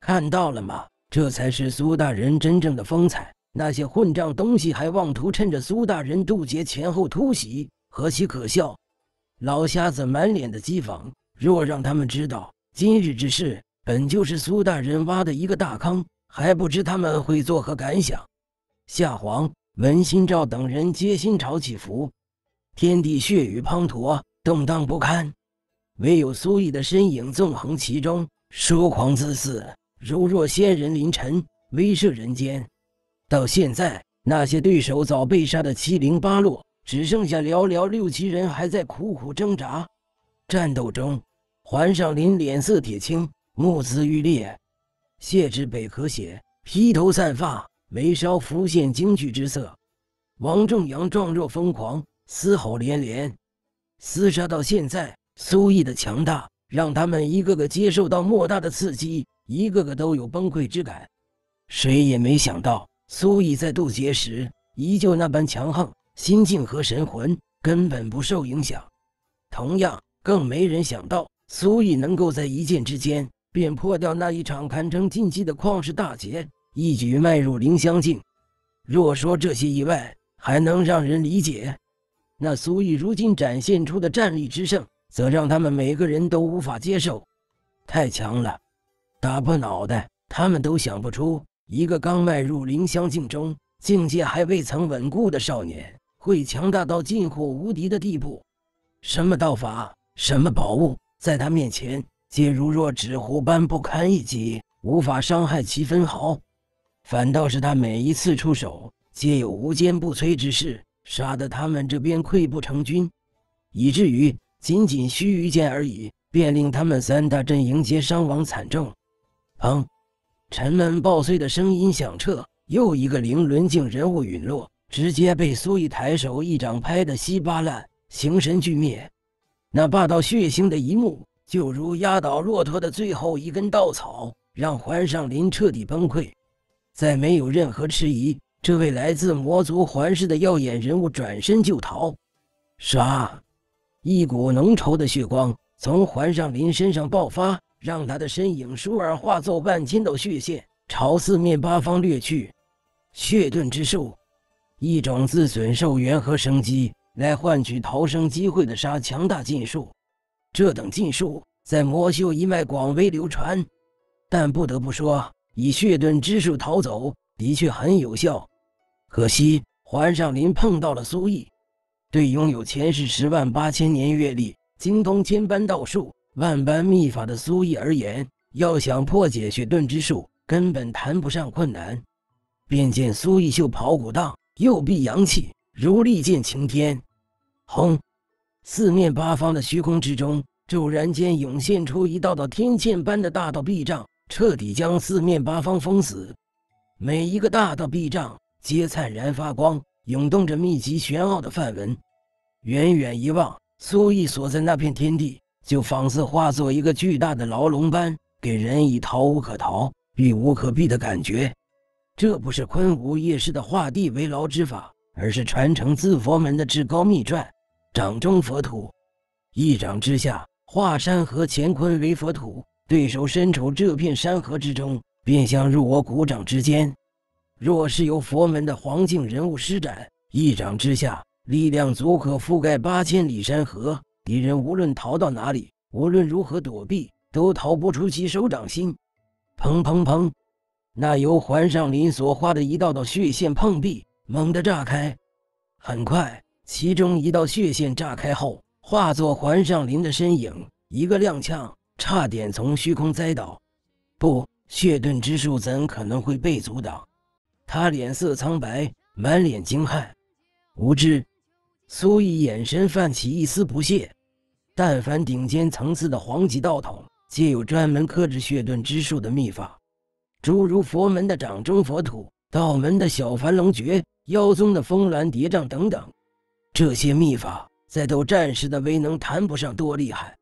看到了吗？这才是苏大人真正的风采。那些混账东西还妄图趁着苏大人渡劫前后突袭，何其可笑！老瞎子满脸的讥讽。若让他们知道今日之事本就是苏大人挖的一个大坑，还不知他们会作何感想。夏皇、文心照等人皆心潮起伏。天地血雨滂沱，动荡不堪，唯有苏毅的身影纵横其中，疏狂恣肆，如若仙人临尘，威慑人间。到现在，那些对手早被杀得七零八落，只剩下寥寥六七人还在苦苦挣扎。战斗中，环少林脸色铁青，目眦欲裂；血志北咳血，披头散发，眉梢浮现惊惧之色；王正阳状若疯狂。嘶吼连连，厮杀到现在，苏毅的强大让他们一个个接受到莫大的刺激，一个个都有崩溃之感。谁也没想到，苏毅在渡劫时依旧那般强横，心境和神魂根本不受影响。同样，更没人想到苏毅能够在一剑之间便破掉那一场堪称禁忌的旷世大劫，一举迈入灵香境。若说这些意外还能让人理解，那苏御如今展现出的战力之盛，则让他们每个人都无法接受，太强了！打破脑袋，他们都想不出，一个刚迈入灵香境中、境界还未曾稳固的少年，会强大到近乎无敌的地步。什么道法，什么宝物，在他面前皆如若纸糊般不堪一击，无法伤害其分毫。反倒是他每一次出手，皆有无坚不摧之势。杀得他们这边溃不成军，以至于仅仅须臾间而已，便令他们三大阵营皆伤亡惨重。砰！沉闷爆碎的声音响彻，又一个灵轮境人物陨落，直接被苏毅抬手一掌拍得稀巴烂，形神俱灭。那霸道血腥的一幕，就如压倒骆驼的最后一根稻草，让怀上林彻底崩溃。再没有任何迟疑。这位来自魔族环世的耀眼人物转身就逃，杀！一股浓稠的血光从环上林身上爆发，让他的身影倏尔化作万千道血线，朝四面八方掠去。血遁之术，一种自损寿元和生机来换取逃生机会的杀强大禁术。这等禁术在魔修一脉广为流传，但不得不说，以血遁之术逃走的确很有效。可惜，黄尚林碰到了苏毅。对拥有前世十万八千年阅历、精通千般道术、万般秘法的苏毅而言，要想破解血遁之术，根本谈不上困难。便见苏毅秀袍鼓荡，右臂扬起，如利剑擎天。轰！四面八方的虚空之中，骤然间涌现出一道道天堑般的大道壁障，彻底将四面八方封死。每一个大道壁障。皆灿然发光，涌动着密集玄奥的梵文。远远一望，苏毅所在那片天地，就仿似化作一个巨大的牢笼般，给人以逃无可逃、避无可避的感觉。这不是昆吾夜师的画地为牢之法，而是传承自佛门的至高秘传——掌中佛土。一掌之下，化山河乾坤为佛土，对手身处这片山河之中，便像入我鼓掌之间。若是由佛门的黄境人物施展，一掌之下，力量足可覆盖八千里山河，敌人无论逃到哪里，无论如何躲避，都逃不出其手掌心。砰砰砰！那由环上林所画的一道道血线碰壁，猛地炸开。很快，其中一道血线炸开后，化作环上林的身影，一个踉跄，差点从虚空栽倒。不，血遁之术怎可能会被阻挡？他脸色苍白，满脸惊骇，无知。苏艺眼神泛起一丝不屑。但凡顶尖层次的黄级道统，皆有专门克制血遁之术的秘法，诸如佛门的掌中佛土、道门的小凡龙诀、妖宗的峰峦叠嶂等等。这些秘法在斗战时的威能谈不上多厉害，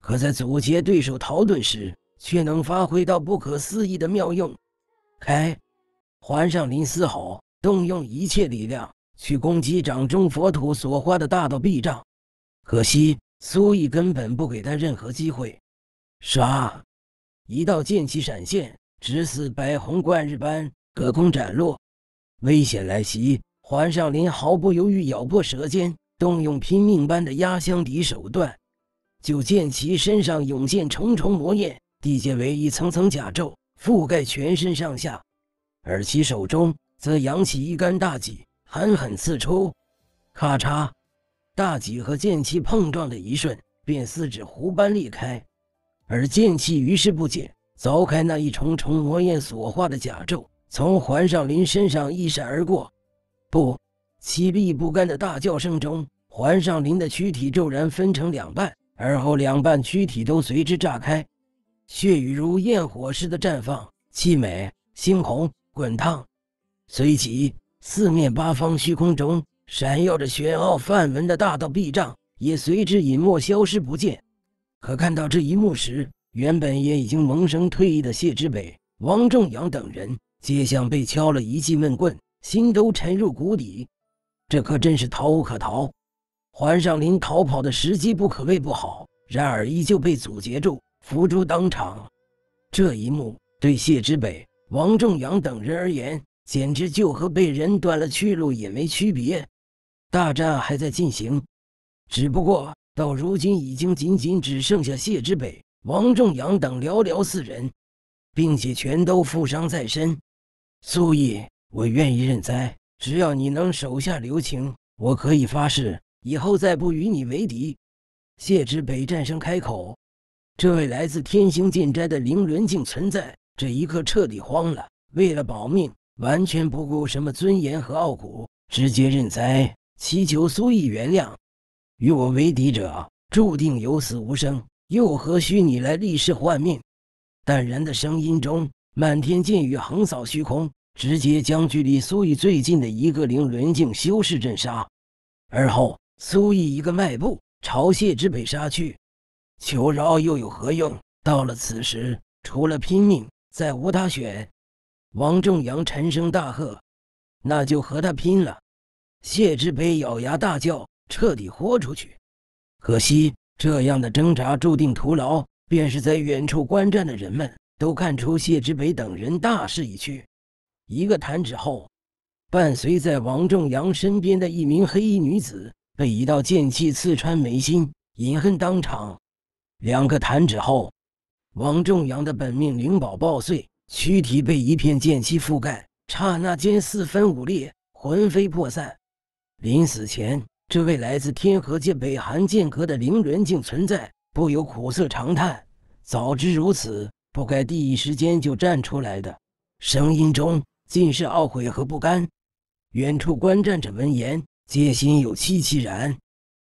可在阻截对手逃遁时，却能发挥到不可思议的妙用。开。环上林嘶吼，动用一切力量去攻击掌中佛土所画的大道壁障。可惜苏毅根本不给他任何机会。唰！一道剑气闪现，直似白虹贯日般隔空斩落。危险来袭，环上林毫不犹豫，咬破舌尖，动用拼命般的压箱底手段。就见其身上涌现重重魔焰，缔结为一层层甲胄，覆盖全身上下。而其手中则扬起一杆大戟，狠狠刺出。咔嚓！大戟和剑气碰撞的一瞬，便似纸糊般裂开，而剑气于是不解，凿开那一重重魔焰所化的甲胄，从环少林身上一闪而过。不，凄厉不甘的大叫声中，环少林的躯体骤然分成两半，而后两半躯体都随之炸开，血雨如焰火似的绽放，凄美，猩红。滚烫，随即四面八方虚空中闪耀着玄奥梵文的大道壁障也随之隐没消失不见。可看到这一幕时，原本也已经萌生退意的谢之北、王重阳等人，皆像被敲了一记闷棍，心都沉入谷底。这可真是逃无可逃。黄尚林逃跑的时机不可谓不好，然而依旧被阻截住，伏诛当场。这一幕对谢之北。王重阳等人而言，简直就和被人断了去路也没区别。大战还在进行，只不过到如今已经仅仅只剩下谢之北、王重阳等寥寥四人，并且全都负伤在身。苏毅，我愿意认栽，只要你能手下留情，我可以发誓以后再不与你为敌。谢之北战声开口，这位来自天星剑斋的灵轮境存在。这一刻彻底慌了，为了保命，完全不顾什么尊严和傲骨，直接认栽，祈求苏毅原谅。与我为敌者，注定有死无生，又何须你来立誓换命？淡然的声音中，漫天剑雨横扫虚空，直接将距离苏毅最近的一个灵轮境修士震杀。而后，苏毅一个迈步朝谢之北杀去。求饶又有何用？到了此时，除了拼命。再无他选，王仲阳沉声大喝：“那就和他拼了！”谢之北咬牙大叫：“彻底豁出去！”可惜，这样的挣扎注定徒劳。便是在远处观战的人们，都看出谢之北等人大势已去。一个弹指后，伴随在王仲阳身边的一名黑衣女子，被一道剑气刺穿眉心，饮恨当场。两个弹指后。王仲阳的本命灵宝爆碎，躯体被一片剑气覆盖，刹那间四分五裂，魂飞魄散。临死前，这位来自天河界北寒剑阁的灵轮竟存在不由苦涩长叹：“早知如此，不该第一时间就站出来的。”声音中尽是懊悔和不甘。远处观战者闻言皆心有戚戚然。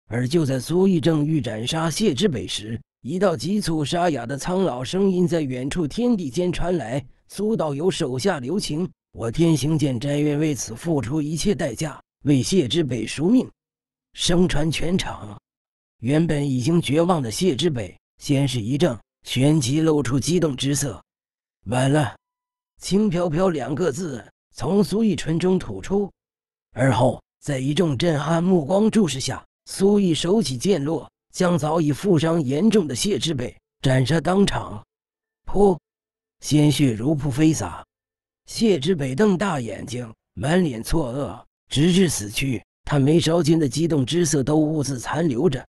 而就在苏义正欲斩杀谢之北时，一道急促沙哑的苍老声音在远处天地间传来：“苏道友，手下留情！我天行剑斋愿为此付出一切代价，为谢之北赎命。”声传全场。原本已经绝望的谢之北先是一怔，旋即露出激动之色。完了。轻飘飘两个字从苏奕唇中吐出，而后在一众震撼目光注视下，苏奕手起剑落。将早已负伤严重的谢之北斩杀当场，噗，鲜血如瀑飞洒。谢之北瞪大眼睛，满脸错愕，直至死去，他眉梢间的激动之色都兀自残留着。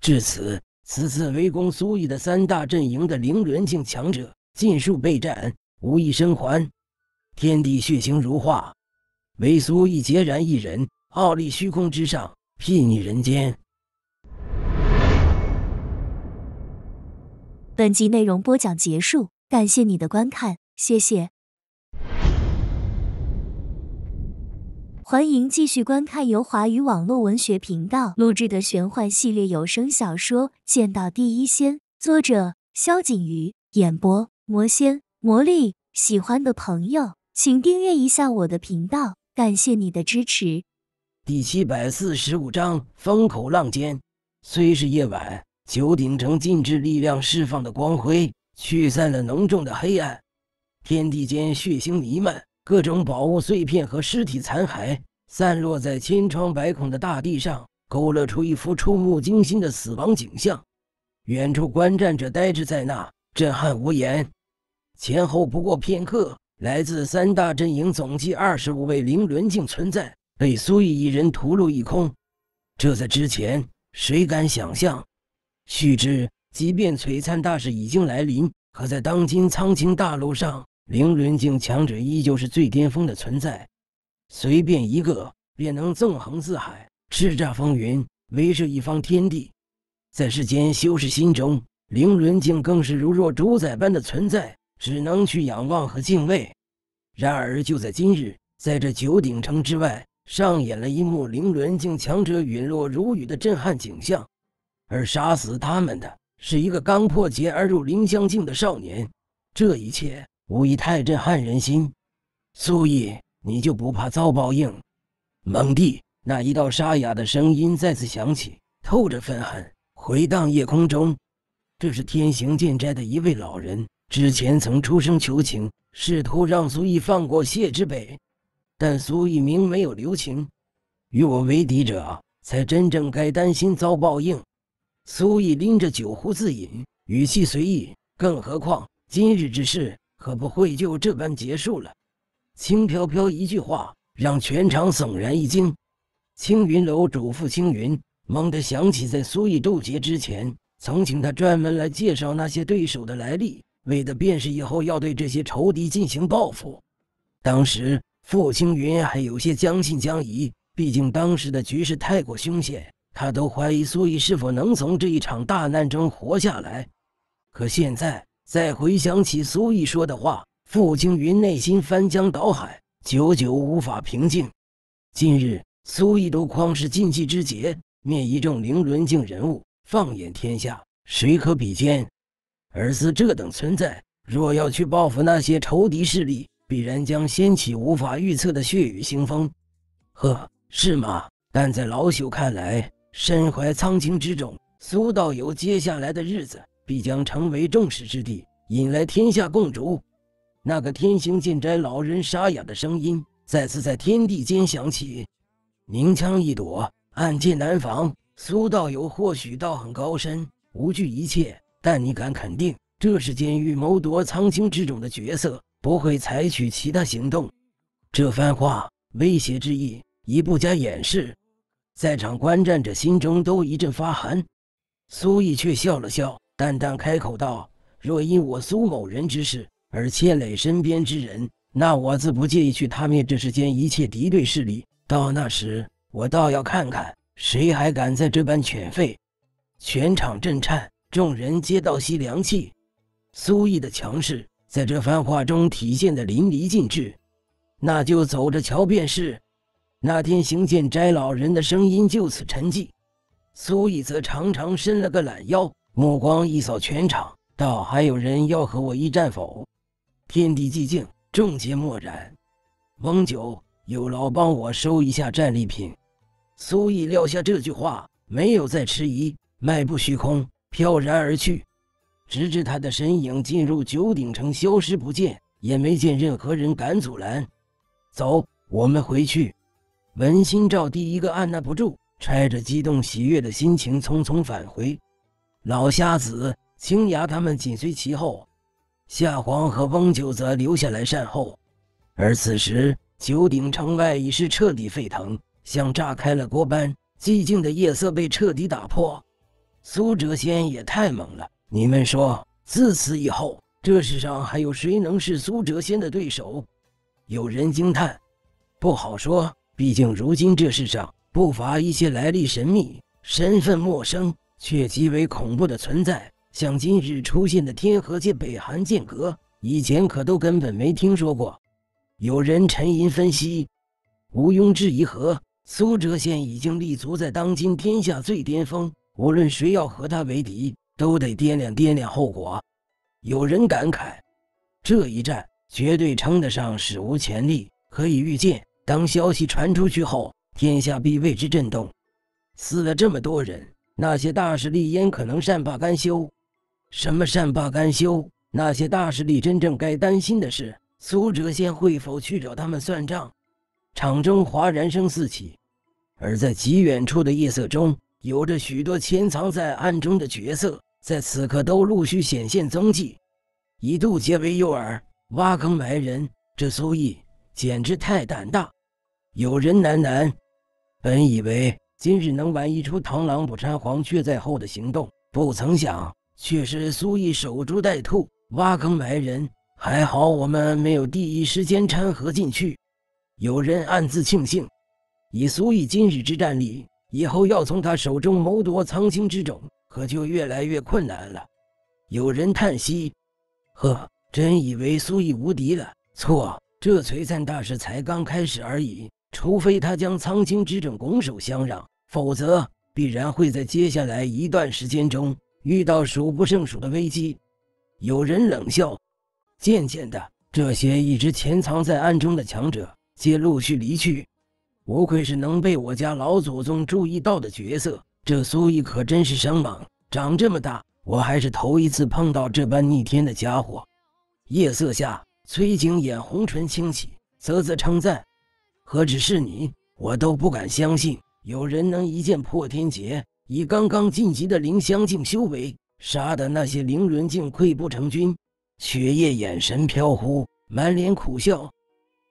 至此，此次围攻苏毅的三大阵营的灵轮境强者尽数被斩，无一生还。天地血腥如画，唯苏毅孑然一人，傲立虚空之上，睥睨人间。本集内容播讲结束，感谢你的观看，谢谢。欢迎继续观看由华语网络文学频道录制的玄幻系列有声小说《见到第一仙》，作者：萧景瑜，演播：魔仙魔力。喜欢的朋友请订阅一下我的频道，感谢你的支持。第七百四十五章：风口浪尖。虽是夜晚。九鼎城禁制力量释放的光辉驱散了浓重的黑暗，天地间血腥弥漫，各种宝物碎片和尸体残骸散落在千疮百孔的大地上，勾勒出一幅触目惊心的死亡景象。远处观战者呆滞在那，震撼无言。前后不过片刻，来自三大阵营总计二十五位灵轮境存在被苏御一人屠戮一空。这在之前，谁敢想象？须知，即便璀璨大势已经来临，可在当今苍青大陆上，灵轮境强者依旧是最巅峰的存在。随便一个，便能纵横四海，叱咤风云，威慑一方天地。在世间修士心中，灵轮境更是如若主宰般的存在，只能去仰望和敬畏。然而，就在今日，在这九鼎城之外，上演了一幕灵轮境强者陨落如雨的震撼景象。而杀死他们的，是一个刚破劫而入灵香境的少年。这一切，无疑太震撼人心。苏毅，你就不怕遭报应？猛地，那一道沙哑的声音再次响起，透着愤恨，回荡夜空中。这是天行剑斋的一位老人，之前曾出声求情，试图让苏毅放过谢之北，但苏毅明没有留情。与我为敌者，才真正该担心遭报应。苏毅拎着酒壶自饮，语气随意。更何况今日之事可不会就这般结束了。轻飘飘一句话，让全场悚然一惊。青云楼主傅青云猛地想起，在苏毅渡劫之前，曾请他专门来介绍那些对手的来历，为的便是以后要对这些仇敌进行报复。当时傅青云还有些将信将疑，毕竟当时的局势太过凶险。他都怀疑苏毅是否能从这一场大难中活下来，可现在再回想起苏毅说的话，傅青云内心翻江倒海，久久无法平静。近日，苏毅都旷是禁忌之杰，灭一众凌轮境人物，放眼天下，谁可比肩？而似这等存在，若要去报复那些仇敌势力，必然将掀起无法预测的血雨腥风。呵，是吗？但在老朽看来，身怀苍青之种，苏道友接下来的日子必将成为众矢之的，引来天下共逐。那个天行剑斋老人沙哑的声音再次在天地间响起：“明枪易躲，暗箭难防。”苏道友或许道很高深，无惧一切，但你敢肯定，这是监狱谋夺苍青之种的角色不会采取其他行动。这番话威胁之意，已不加掩饰。在场观战者心中都一阵发寒，苏毅却笑了笑，淡淡开口道：“若因我苏某人之事而牵累身边之人，那我自不介意去踏灭这世间一切敌对势力。到那时，我倒要看看谁还敢在这般犬吠。”全场震颤，众人皆倒吸凉气。苏毅的强势在这番话中体现得淋漓尽致。那就走着瞧便是。那天行健斋老人的声音就此沉寂，苏毅则长长伸了个懒腰，目光一扫全场，道：“还有人要和我一战否？”天地寂静，众皆默然。翁九，有劳帮我收一下战利品。苏毅撂下这句话，没有再迟疑，迈步虚空，飘然而去，直至他的身影进入九鼎城，消失不见，也没见任何人敢阻拦。走，我们回去。文心照第一个按捺不住，揣着激动喜悦的心情匆匆返回。老瞎子、青崖他们紧随其后，夏皇和翁九则留下来善后。而此时，九鼎城外已是彻底沸腾，像炸开了锅般，寂静的夜色被彻底打破。苏哲先也太猛了！你们说，自此以后，这世上还有谁能是苏哲先的对手？有人惊叹。不好说。毕竟，如今这世上不乏一些来历神秘、身份陌生却极为恐怖的存在，像今日出现的天河界北寒剑阁，以前可都根本没听说过。有人沉吟分析，毋庸置疑，和苏哲现已经立足在当今天下最巅峰，无论谁要和他为敌，都得掂量掂量后果。有人感慨，这一战绝对称得上史无前例，可以预见。当消息传出去后，天下必为之震动。死了这么多人，那些大势力焉可能善罢甘休？什么善罢甘休？那些大势力真正该担心的是苏哲先会否去找他们算账？场中哗然声四起，而在极远处的夜色中，有着许多潜藏在暗中的角色，在此刻都陆续显现踪迹。以渡劫为诱饵，挖坑埋人，这苏毅简直太胆大。有人喃喃：“本以为今日能玩一出螳螂捕蝉，黄雀在后的行动，不曾想却是苏奕守株待兔，挖坑埋人。还好我们没有第一时间掺和进去。”有人暗自庆幸：“以苏奕今日之战力，以后要从他手中谋夺苍青之种，可就越来越困难了。”有人叹息：“呵，真以为苏奕无敌了？错，这璀璨大事才刚开始而已。”除非他将苍青之种拱手相让，否则必然会在接下来一段时间中遇到数不胜数的危机。有人冷笑。渐渐的，这些一直潜藏在暗中的强者皆陆续离去。不愧是能被我家老祖宗注意到的角色，这苏毅可真是生猛！长这么大，我还是头一次碰到这般逆天的家伙。夜色下，崔景眼红唇轻启，啧啧称赞。何止是你，我都不敢相信，有人能一剑破天劫，以刚刚晋级的凌香境修为，杀的那些灵轮境溃不成军。雪夜眼神飘忽，满脸苦笑。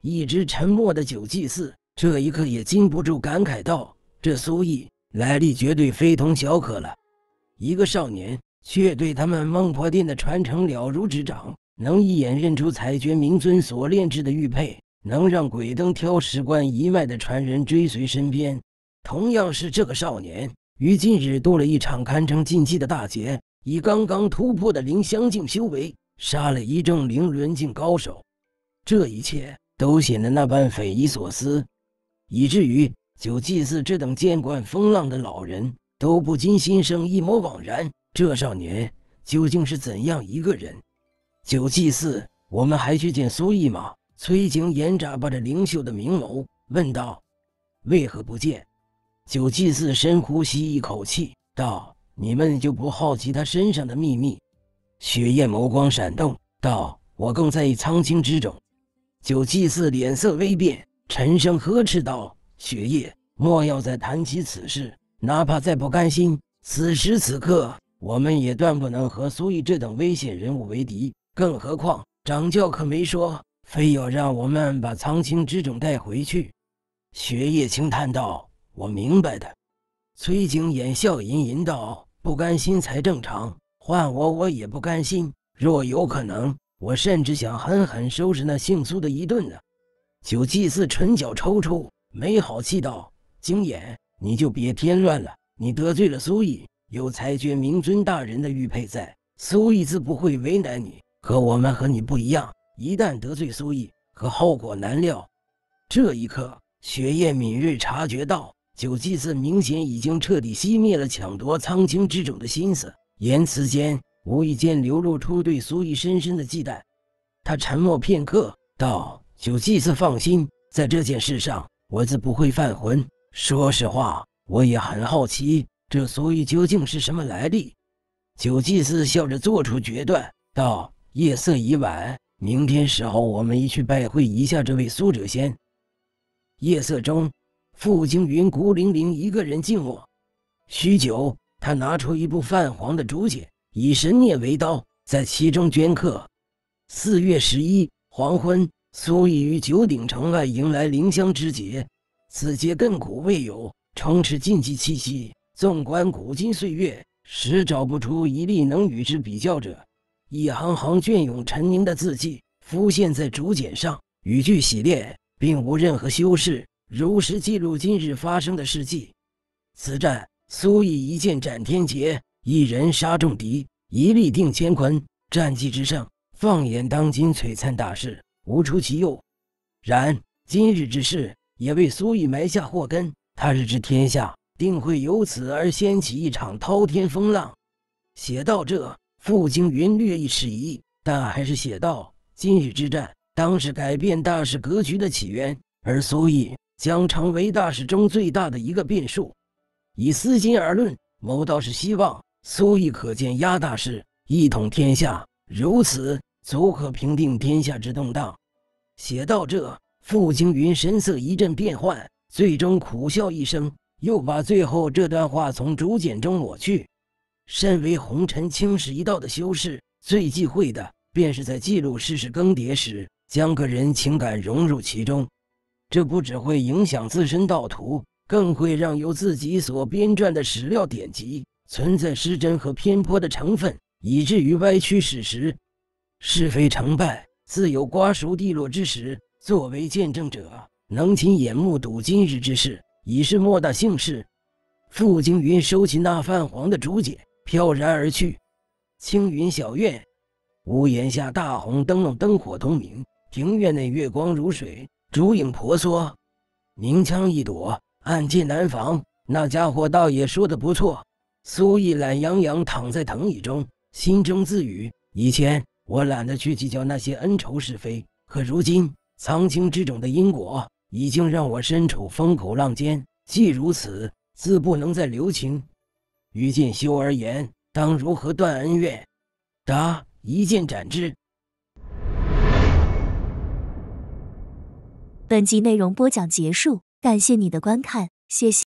一直沉默的九祭司，这一刻也禁不住感慨道：“这苏毅来历绝对非同小可了，一个少年却对他们孟婆殿的传承了如指掌，能一眼认出采决明尊所炼制的玉佩。”能让鬼灯挑石棺一脉的传人追随身边，同样是这个少年于近日渡了一场堪称禁忌的大劫，以刚刚突破的灵香境修为杀了一众灵轮境高手，这一切都显得那般匪夷所思，以至于九祭祀这等见惯风浪的老人都不禁心生一抹惘然。这少年究竟是怎样一个人？九祭祀，我们还去见苏毅吗？崔景眼眨巴着灵秀的明眸，问道：“为何不见？”九祭祀深呼吸一口气，道：“你们就不好奇他身上的秘密？”雪夜眸光闪动，道：“我更在意苍青之种。”九祭祀脸色微变，沉声呵斥道：“雪夜，莫要再谈起此事，哪怕再不甘心，此时此刻，我们也断不能和苏御这等危险人物为敌。更何况，掌教可没说。”非要让我们把苍青之种带回去，雪夜轻叹道：“我明白的。”崔景颜笑吟吟道：“不甘心才正常，换我我也不甘心。若有可能，我甚至想狠狠收拾那姓苏的一顿呢。”九祭祀唇角抽抽，没好气道：“景琰，你就别添乱了。你得罪了苏毅，有裁决明尊大人的玉佩在，苏毅自不会为难你。可我们和你不一样。”一旦得罪苏毅，可后果难料。这一刻，雪夜敏锐察觉到，九祭司明显已经彻底熄灭了抢夺苍青之种的心思，言辞间无意间流露出对苏毅深深的忌惮。他沉默片刻，道：“九祭司，放心，在这件事上，我自不会犯浑。说实话，我也很好奇，这苏艺究竟是什么来历。”九祭司笑着做出决断，道：“夜色已晚。”明天时候，我们一去拜会一下这位苏哲仙。夜色中，傅青云孤零零一个人静默。许久，他拿出一部泛黄的竹简，以神念为刀，在其中镌刻：“四月十一黄昏，苏毅于九鼎城外迎来灵香之节。此节亘古未有，充斥禁忌气息。纵观古今岁月，实找不出一例能与之比较者。”一行行隽永沉凝的字迹浮现在竹简上，语句洗练，并无任何修饰，如实记录今日发生的事迹。此战，苏毅一剑斩天劫，一人杀众敌，一力定乾坤，战绩之胜，放眼当今璀璨大势，无出其右。然今日之事，也为苏毅埋下祸根，他日之天下，定会由此而掀起一场滔天风浪。写到这。傅京云略一迟疑，但还是写道：“今日之战，当是改变大势格局的起源，而苏义将成为大势中最大的一个变数。以私心而论，某倒是希望苏毅可见压大势，一统天下，如此足可平定天下之动荡。”写到这，傅京云神色一阵变幻，最终苦笑一声，又把最后这段话从竹简中抹去。身为红尘青史一道的修士，最忌讳的便是在记录世事更迭时，将个人情感融入其中。这不只会影响自身道途，更会让由自己所编撰的史料典籍存在失真和偏颇的成分，以至于歪曲史实。是非成败自有瓜熟蒂落之时，作为见证者，能亲眼目睹今日之事，已是莫大幸事。傅惊云收起那泛黄的竹简。飘然而去。青云小院，屋檐下大红灯笼灯火通明，庭院内月光如水，竹影婆娑。明枪易躲，暗箭难防。那家伙倒也说的不错。苏毅懒洋洋躺在藤椅中，心中自语：以前我懒得去计较那些恩仇是非，可如今苍青之种的因果，已经让我身处风口浪尖。既如此，自不能再留情。于剑修而言，当如何断恩怨？答：一剑斩之。本集内容播讲结束，感谢你的观看，谢谢。